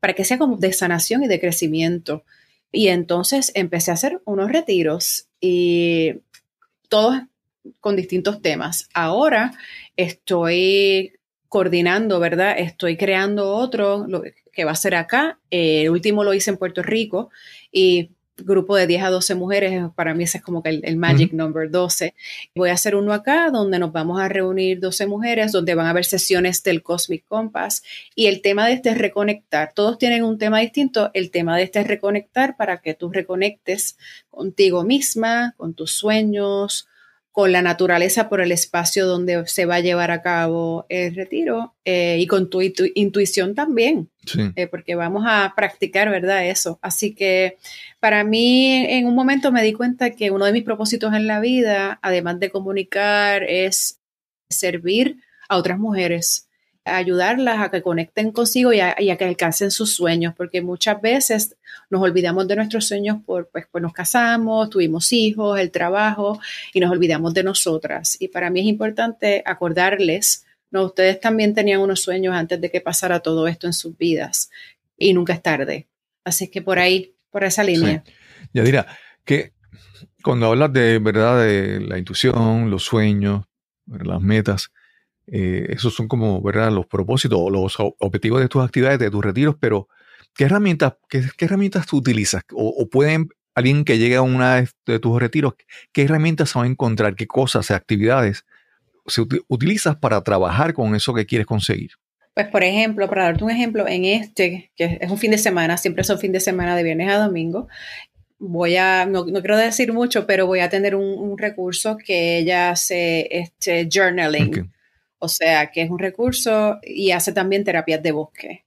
para que sea como de sanación y de crecimiento. Y entonces empecé a hacer unos retiros y todos con distintos temas. Ahora estoy coordinando, ¿verdad? Estoy creando otro, lo, que va a ser acá. Eh, el último lo hice en Puerto Rico y grupo de 10 a 12 mujeres, para mí ese es como que el, magic number 12. Voy a hacer uno acá donde nos vamos a reunir 12 mujeres, donde van a haber sesiones del Cosmic Compass y el tema de este es reconectar. Todos tienen un tema distinto, el tema de este es reconectar para que tú reconectes contigo misma, con tus sueños, con la naturaleza por el espacio donde se va a llevar a cabo el retiro eh, y con tu, intuición también, eh, porque vamos a practicar, ¿verdad? Eso. Así que para mí en un momento me di cuenta que uno de mis propósitos en la vida, además de comunicar, es servir a otras mujeres ayudarlas a que conecten consigo y a, que alcancen sus sueños, porque muchas veces nos olvidamos de nuestros sueños por, pues, pues nos casamos, tuvimos hijos, el trabajo y nos olvidamos de nosotras. Y para mí es importante acordarles, no, ustedes también tenían unos sueños antes de que pasara todo esto en sus vidas y nunca es tarde. Así que por ahí, por esa línea. Ya dirá, que cuando hablas de verdad de la intuición, los sueños, las metas, eh, esos son como ¿verdad? los propósitos o los objetivos de tus actividades, de tus retiros, pero ¿qué herramientas, qué, herramientas tú utilizas? O, pueden alguien que llegue a una de, tus retiros, ¿qué herramientas se va a encontrar? ¿Qué cosas, actividades se utilizas para trabajar con eso que quieres conseguir? Pues por ejemplo, para darte un ejemplo, en este, que es un fin de semana, siempre son fin de semana de viernes a domingo, voy a, no, quiero decir mucho, pero voy a tener un, recurso que ella hace este journaling. O sea, que es un recurso y hace también terapias de bosque.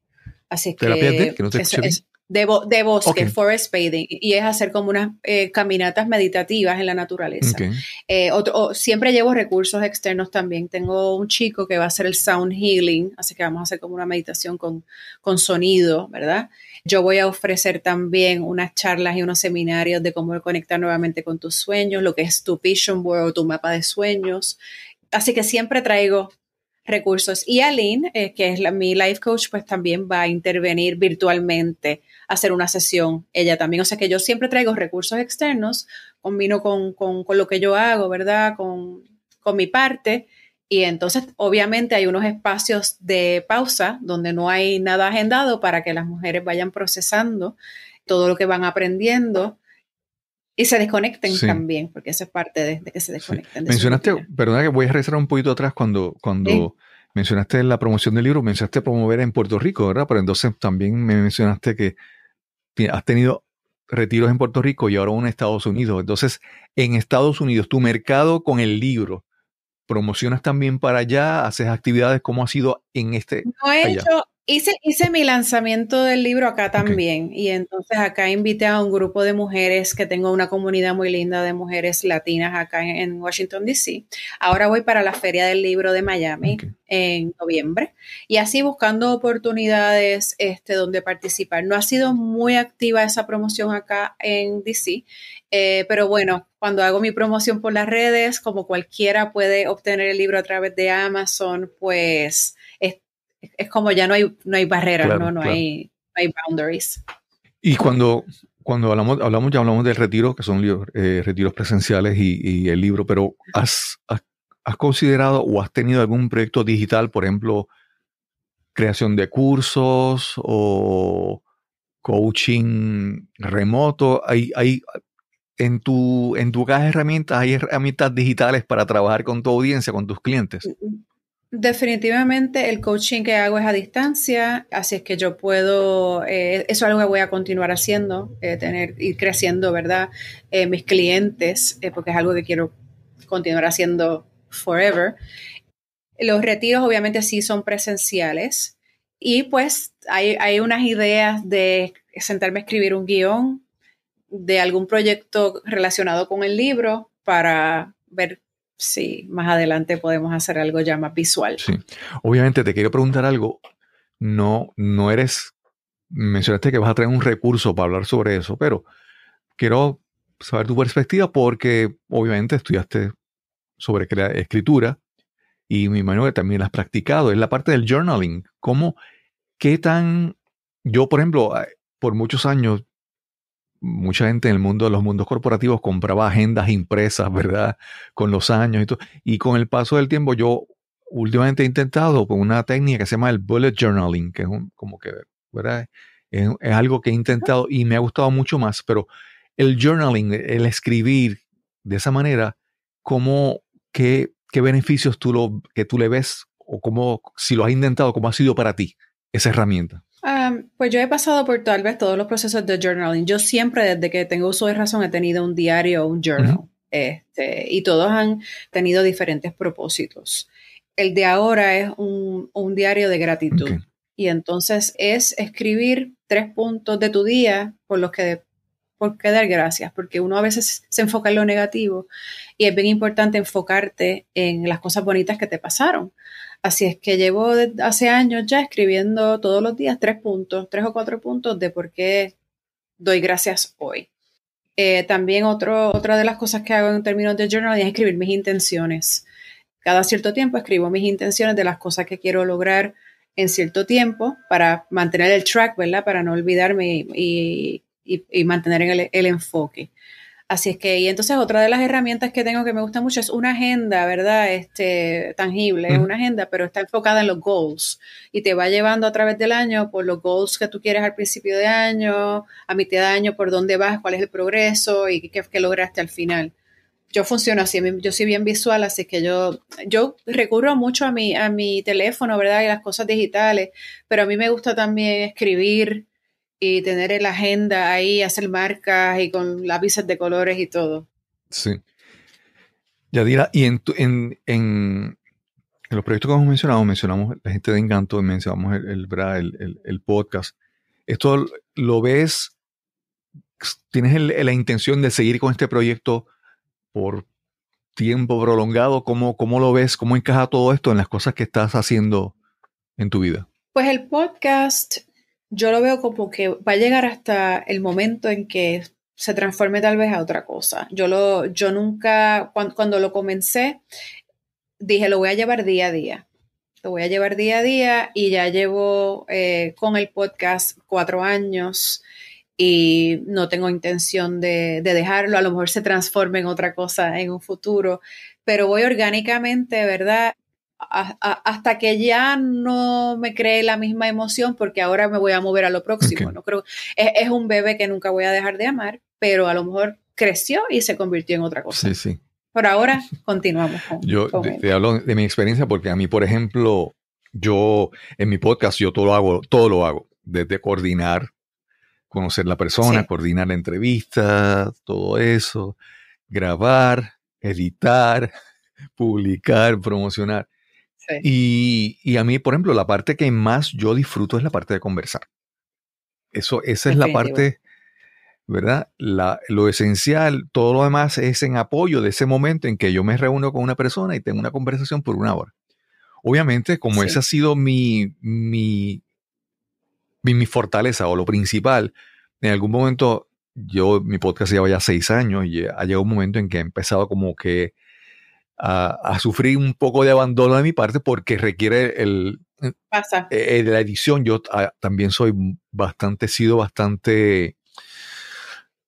Así que, de, de, bosque, forest bathing, y es hacer como unas eh, caminatas meditativas en la naturaleza. Eh, otro, siempre llevo recursos externos también. Tengo un chico que va a hacer el sound healing, así que vamos a hacer como una meditación con, con sonido, ¿verdad? Yo voy a ofrecer también unas charlas y unos seminarios de cómo conectar nuevamente con tus sueños, lo que es tu vision board o tu mapa de sueños. Así que siempre traigo recursos. Y Aline, eh, que es mi life coach, pues también va a intervenir virtualmente, hacer una sesión ella también. O sea que yo siempre traigo recursos externos, combino con, con, con lo que yo hago, ¿verdad? Con, con, mi parte. Y entonces, obviamente, hay unos espacios de pausa donde no hay nada agendado para que las mujeres vayan procesando todo lo que van aprendiendo y se desconecten también, porque eso es parte de, que se desconecten. mencionaste, perdona que voy a regresar un poquito atrás cuando, cuando mencionaste la promoción del libro, mencionaste promover en Puerto Rico, ¿verdad? Pero entonces también me mencionaste que has tenido retiros en Puerto Rico y ahora uno en Estados Unidos. Entonces, en Estados Unidos, tu mercado con el libro, promocionas también para allá, haces actividades, ¿cómo ha sido en este? No he hecho Hice, mi lanzamiento del libro acá también y entonces acá invité a un grupo de mujeres que tengo una comunidad muy linda de mujeres latinas acá en, Washington, D.C. Ahora voy para la Feria del Libro de Miami en noviembre y así buscando oportunidades este, donde participar. No ha sido muy activa esa promoción acá en D.C., eh, pero bueno, cuando hago mi promoción por las redes, como cualquiera puede obtener el libro a través de Amazon, pues es, como ya no hay, no hay barreras, ¿no? hay, boundaries. Y cuando, cuando hablamos, hablamos, ya hablamos del retiro, que son eh, retiros presenciales y, el libro, pero ¿has, considerado o has tenido algún proyecto digital, por ejemplo, creación de cursos o coaching remoto? ¿Hay, hay, en, tu, ¿En tu caja de herramientas hay herramientas digitales para trabajar con tu audiencia, con tus clientes? Mm, mm. Definitivamente el coaching que hago es a distancia, así es que yo puedo, eh, eso es algo que voy a continuar haciendo, eh, tener, ir creciendo, ¿verdad? Eh, mis clientes, porque es algo que quiero continuar haciendo forever. Los retiros obviamente sí son presenciales y pues hay, hay unas ideas de sentarme a escribir un guión de algún proyecto relacionado con el libro para ver sí, más adelante podemos hacer algo ya más visual. Sí. Obviamente te quiero preguntar algo. No, no eres, mencionaste que vas a traer un recurso para hablar sobre eso, pero quiero saber tu perspectiva porque obviamente estudiaste sobre escritura y mi imagino que también la has practicado. Es la parte del journaling. ¿Cómo, qué tan, yo por ejemplo, por muchos años mucha gente en el mundo de los mundos corporativos compraba agendas impresas, ¿verdad? Con los años y todo. Y con el paso del tiempo yo últimamente he intentado con una técnica que se llama el bullet journaling, que es como que, ¿verdad? algo que he intentado y me ha gustado mucho más, pero el journaling, el escribir de esa manera, ¿cómo, qué, qué beneficios tú lo, que tú le ves o cómo, si lo has intentado, cómo ha sido para ti esa herramienta? pues yo he pasado por tal vez todos los procesos de journaling. Yo siempre, desde que tengo uso de razón, he tenido un diario o un journal. Este, y todos han tenido diferentes propósitos. El de ahora es un, diario de gratitud. Y entonces es escribir tres puntos de tu día por los que por qué dar gracias, porque uno a veces se enfoca en lo negativo y es bien importante enfocarte en las cosas bonitas que te pasaron. Así es que llevo hace años ya escribiendo todos los días tres puntos, tres o cuatro puntos de por qué doy gracias hoy. Eh, también otra de las cosas que hago en términos de journal es escribir mis intenciones. Cada cierto tiempo escribo mis intenciones de las cosas que quiero lograr en cierto tiempo para mantener el track, ¿verdad? Para no olvidarme y, mantener el enfoque. Así es que, y entonces otra de las herramientas que tengo que me gusta mucho es una agenda, ¿verdad? Este, tangible, una agenda, pero está enfocada en los goals y te va llevando a través del año por los goals que tú quieres al principio de año, a mitad de año, por dónde vas, cuál es el progreso y qué, lograste al final. Yo funciono así, yo soy bien visual, así que yo, yo recurro mucho a mi, a mi teléfono, ¿verdad? Y las cosas digitales, pero a mí me gusta también escribir, y tener la agenda ahí, hacer marcas y con lápices de colores y todo. Sí. Yadira, y en, en, los proyectos que hemos mencionado, mencionamos la gente de Encanto, mencionamos el, el, podcast. ¿Esto lo ves? ¿Tienes la intención de seguir con este proyecto por tiempo prolongado? ¿Cómo, ¿Cómo lo ves? ¿Cómo encaja todo esto en las cosas que estás haciendo en tu vida? Pues el podcast yo lo veo como que va a llegar hasta el momento en que se transforme tal vez a otra cosa. Yo, lo, yo nunca, cuando, lo comencé, dije, lo voy a llevar día a día. Lo voy a llevar día a día y ya llevo eh, con el podcast cuatro años y no tengo intención de, de, dejarlo. A lo mejor se transforme en otra cosa en un futuro, pero voy orgánicamente, ¿verdad? hasta que ya no me cree la misma emoción porque ahora me voy a mover a lo próximo. No creo, es, un bebé que nunca voy a dejar de amar, pero a lo mejor creció y se convirtió en otra cosa. Por ahora continuamos. yo te, hablo de mi experiencia porque a mí, por ejemplo, yo en mi podcast yo todo lo hago, todo lo hago, desde coordinar, conocer la persona, coordinar la entrevista, todo eso, grabar, editar, publicar, promocionar. Y, a mí, por ejemplo, la parte que más yo disfruto es la parte de conversar. Eso, esa es la parte, ¿verdad? La, lo esencial, todo lo demás es en apoyo de ese momento en que yo me reúno con una persona y tengo una conversación por una hora. Obviamente, como esa ha sido mi, mi, mi, fortaleza o lo principal, en algún momento, yo, mi podcast lleva ya seis años y ha llegado un momento en que he empezado como que a, sufrir un poco de abandono de mi parte porque requiere el Pasa. Eh, eh, de la edición. Yo ah, también soy bastante, sido bastante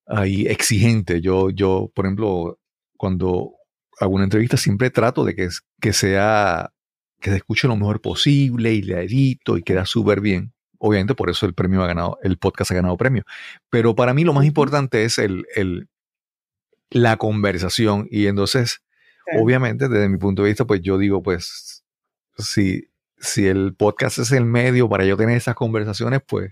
ahí exigente. Yo, yo, por ejemplo, cuando hago una entrevista siempre trato de que, que sea que se escuche lo mejor posible y la edito y queda súper bien. Obviamente por eso el premio ha ganado, el podcast ha ganado premio. Pero para mí lo más importante es el, la conversación y entonces Obviamente, desde mi punto de vista, pues yo digo, pues, si, si el podcast es el medio para yo tener esas conversaciones, pues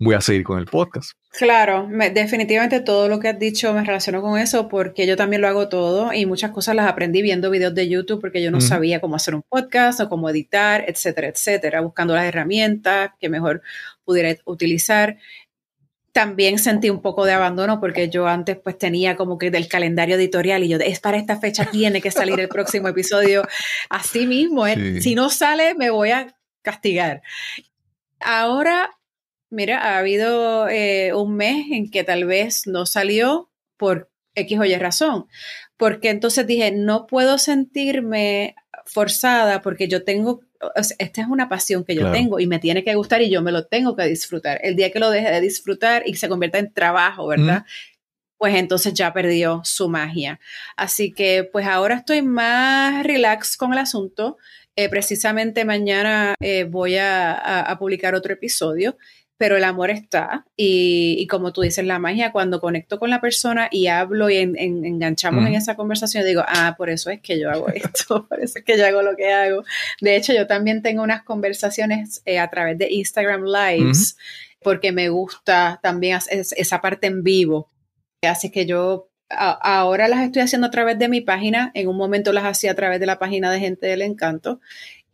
voy a seguir con el podcast. Claro, definitivamente todo lo que has dicho me relaciono con eso porque yo también lo hago todo y muchas cosas las aprendí viendo videos de YouTube porque yo no sabía cómo hacer un podcast o cómo editar, etcétera, etcétera, buscando las herramientas que mejor pudiera utilizar también sentí un poco de abandono porque yo antes pues tenía como que del calendario editorial y yo es para esta fecha tiene que salir el próximo episodio así mismo ¿eh? si no sale me voy a castigar ahora mira ha habido eh, un mes en que tal vez no salió por X o Y razón porque entonces dije no puedo sentirme forzada porque yo tengo esta es una pasión que yo tengo y me tiene que gustar y yo me lo tengo que disfrutar. El día que lo deje de disfrutar y se convierta en trabajo, ¿verdad? Pues entonces ya perdió su magia. Así que pues ahora estoy más relax con el asunto. Eh, precisamente mañana eh, voy a publicar otro episodio pero el amor está. Y, y, como tú dices, la magia, cuando conecto con la persona y hablo y enganchamos en esa conversación, digo, ah, por eso es que yo hago esto, por eso es que yo hago lo que hago. De hecho, yo también tengo unas conversaciones eh, a través de Instagram Lives, porque me gusta también esa parte en vivo. Así que yo ahora las estoy haciendo a través de mi página, en un momento las hacía a través de la página de Gente del Encanto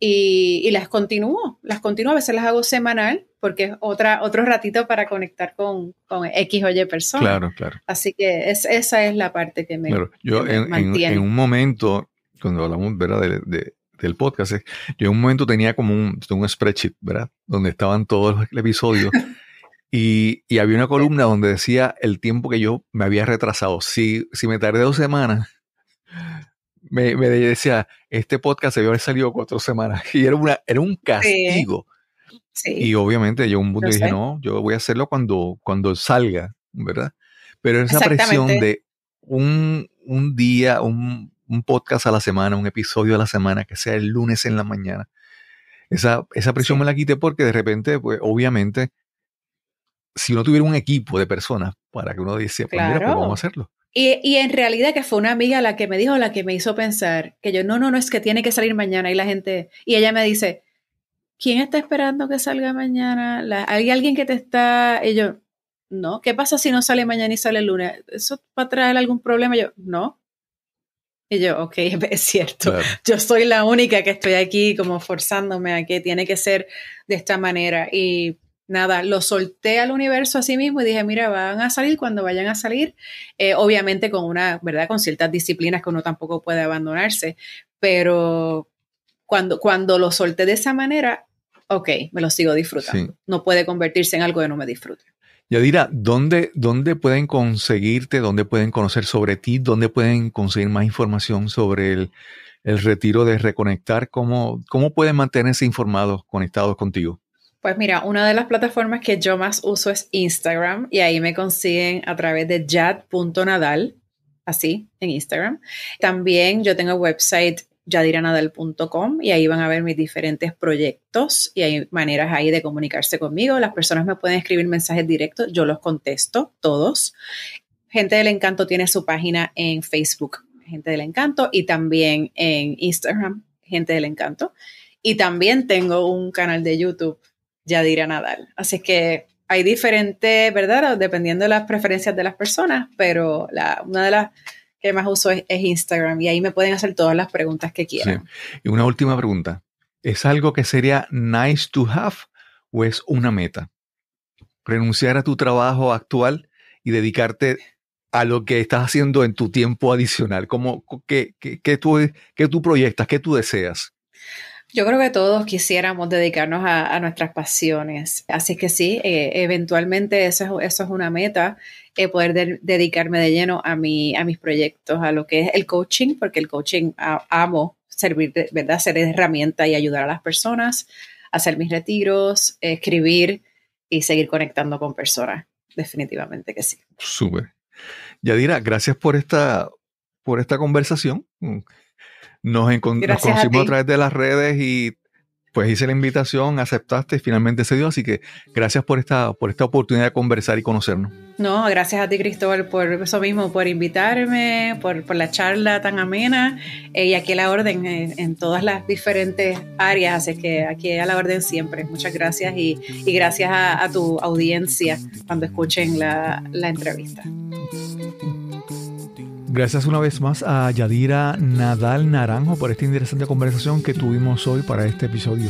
y, las continúo, las continúo, a veces las hago semanal porque es otra, otro ratito para conectar con, con X o Y personas. Claro, claro. Así que esa es la parte que me, Yo en, En, un momento, cuando hablamos ¿verdad? del podcast, yo en un momento tenía como un, un spreadsheet, ¿verdad? Donde estaban todos los episodios. y, había una columna donde decía el tiempo que yo me había retrasado. Si, si me tardé dos semanas, me, decía, este podcast se había salido cuatro semanas y era, una, era un castigo. Y obviamente yo un punto dije, no, yo voy a hacerlo cuando, cuando salga, ¿verdad? Pero esa presión de un, día, un, podcast a la semana, un episodio a la semana, que sea el lunes en la mañana, esa, esa presión me la quité porque de repente, pues obviamente, si no tuviera un equipo de personas para que uno dice, pues mira, pues vamos a hacerlo. Y, en realidad que fue una amiga la que me dijo, la que me hizo pensar, que yo, no, no, no, es que tiene que salir mañana. Y la gente, y ella me dice, ¿quién está esperando que salga mañana? ¿Hay alguien que te está...? Y yo, no, ¿qué pasa si no sale mañana y sale el lunes? ¿Eso va a traer algún problema? yo, no. Y yo, ok, es cierto. Yo soy la única que estoy aquí como forzándome a que tiene que ser de esta manera. Y nada, lo solté al universo a sí mismo y dije, mira, van a salir cuando vayan a salir, eh, obviamente con una, ¿verdad? Con ciertas disciplinas que uno tampoco puede abandonarse, pero cuando, cuando lo solté de esa manera, ok, me lo sigo disfrutando. No puede convertirse en algo que no me disfrute. Yadira, ¿dónde, ¿dónde pueden conseguirte? ¿Dónde pueden conocer sobre ti? ¿Dónde pueden conseguir más información sobre el, retiro de Reconectar? ¿Cómo, cómo pueden mantenerse informados, conectados contigo? Pues mira, una de las plataformas que yo más uso es Instagram y ahí me consiguen a través de Jad.nadal, así, en Instagram. También yo tengo website yadiranadal.com y ahí van a ver mis diferentes proyectos y hay maneras ahí de comunicarse conmigo. Las personas me pueden escribir mensajes directos, yo los contesto todos. Gente del Encanto tiene su página en Facebook, Gente del Encanto, y también en Instagram, Gente del Encanto. Y también tengo un canal de YouTube a Nadal. Así que hay diferentes, ¿verdad? Dependiendo de las preferencias de las personas, pero la, una de las que más uso es, Instagram y ahí me pueden hacer todas las preguntas que quieran. Y una última pregunta. ¿Es algo que sería nice to have o es una meta? Renunciar a tu trabajo actual y dedicarte a lo que estás haciendo en tu tiempo adicional. ¿como tú, qué tú proyectas? ¿Qué tú deseas? Yo creo que todos quisiéramos dedicarnos a, nuestras pasiones, así que sí, eh, eventualmente eso es, eso es una meta, eh, poder dedicarme de lleno a, mi, a mis proyectos, a lo que es el coaching, porque el coaching amo servir, de, ¿verdad? Ser herramienta y ayudar a las personas, hacer mis retiros, escribir y seguir conectando con personas, definitivamente que sí. Súper. Yadira, gracias por esta, por esta conversación nos, conocimos a, través de las redes y pues hice la invitación, aceptaste y finalmente se dio. Así que gracias por esta, por esta oportunidad de conversar y conocernos. No, gracias a ti, Cristóbal, por eso mismo, por invitarme, por, por la charla tan amena eh, y aquí a la orden en todas las diferentes áreas. Así que aquí a la orden siempre. Muchas gracias y, y gracias a, a, tu audiencia cuando escuchen la, la entrevista. Gracias una vez más a Yadira Nadal Naranjo por esta interesante conversación que tuvimos hoy para este episodio.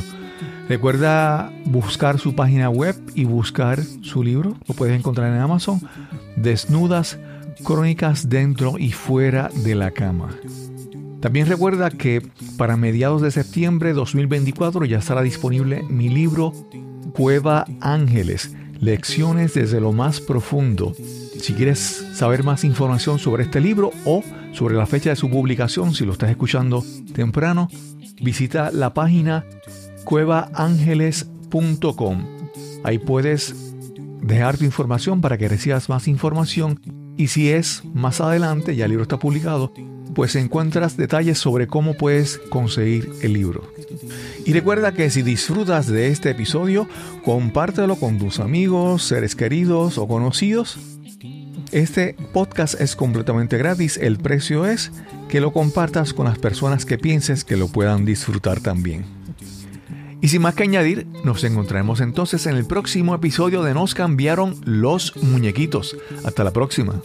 Recuerda buscar su página web y buscar su libro. Lo puedes encontrar en Amazon. Desnudas, crónicas dentro y fuera de la cama. También recuerda que para mediados de septiembre de 2024 ya estará disponible mi libro Cueva Ángeles, Lecciones desde lo más profundo si quieres saber más información sobre este libro o sobre la fecha de su publicación, si lo estás escuchando temprano, visita la página cuevaangeles.com. Ahí puedes dejar tu información para que recibas más información y si es más adelante, ya el libro está publicado, pues encuentras detalles sobre cómo puedes conseguir el libro. Y recuerda que si disfrutas de este episodio, compártelo con tus amigos, seres queridos o conocidos este podcast es completamente gratis, el precio es que lo compartas con las personas que pienses que lo puedan disfrutar también. Y sin más que añadir, nos encontraremos entonces en el próximo episodio de Nos cambiaron los muñequitos. Hasta la próxima.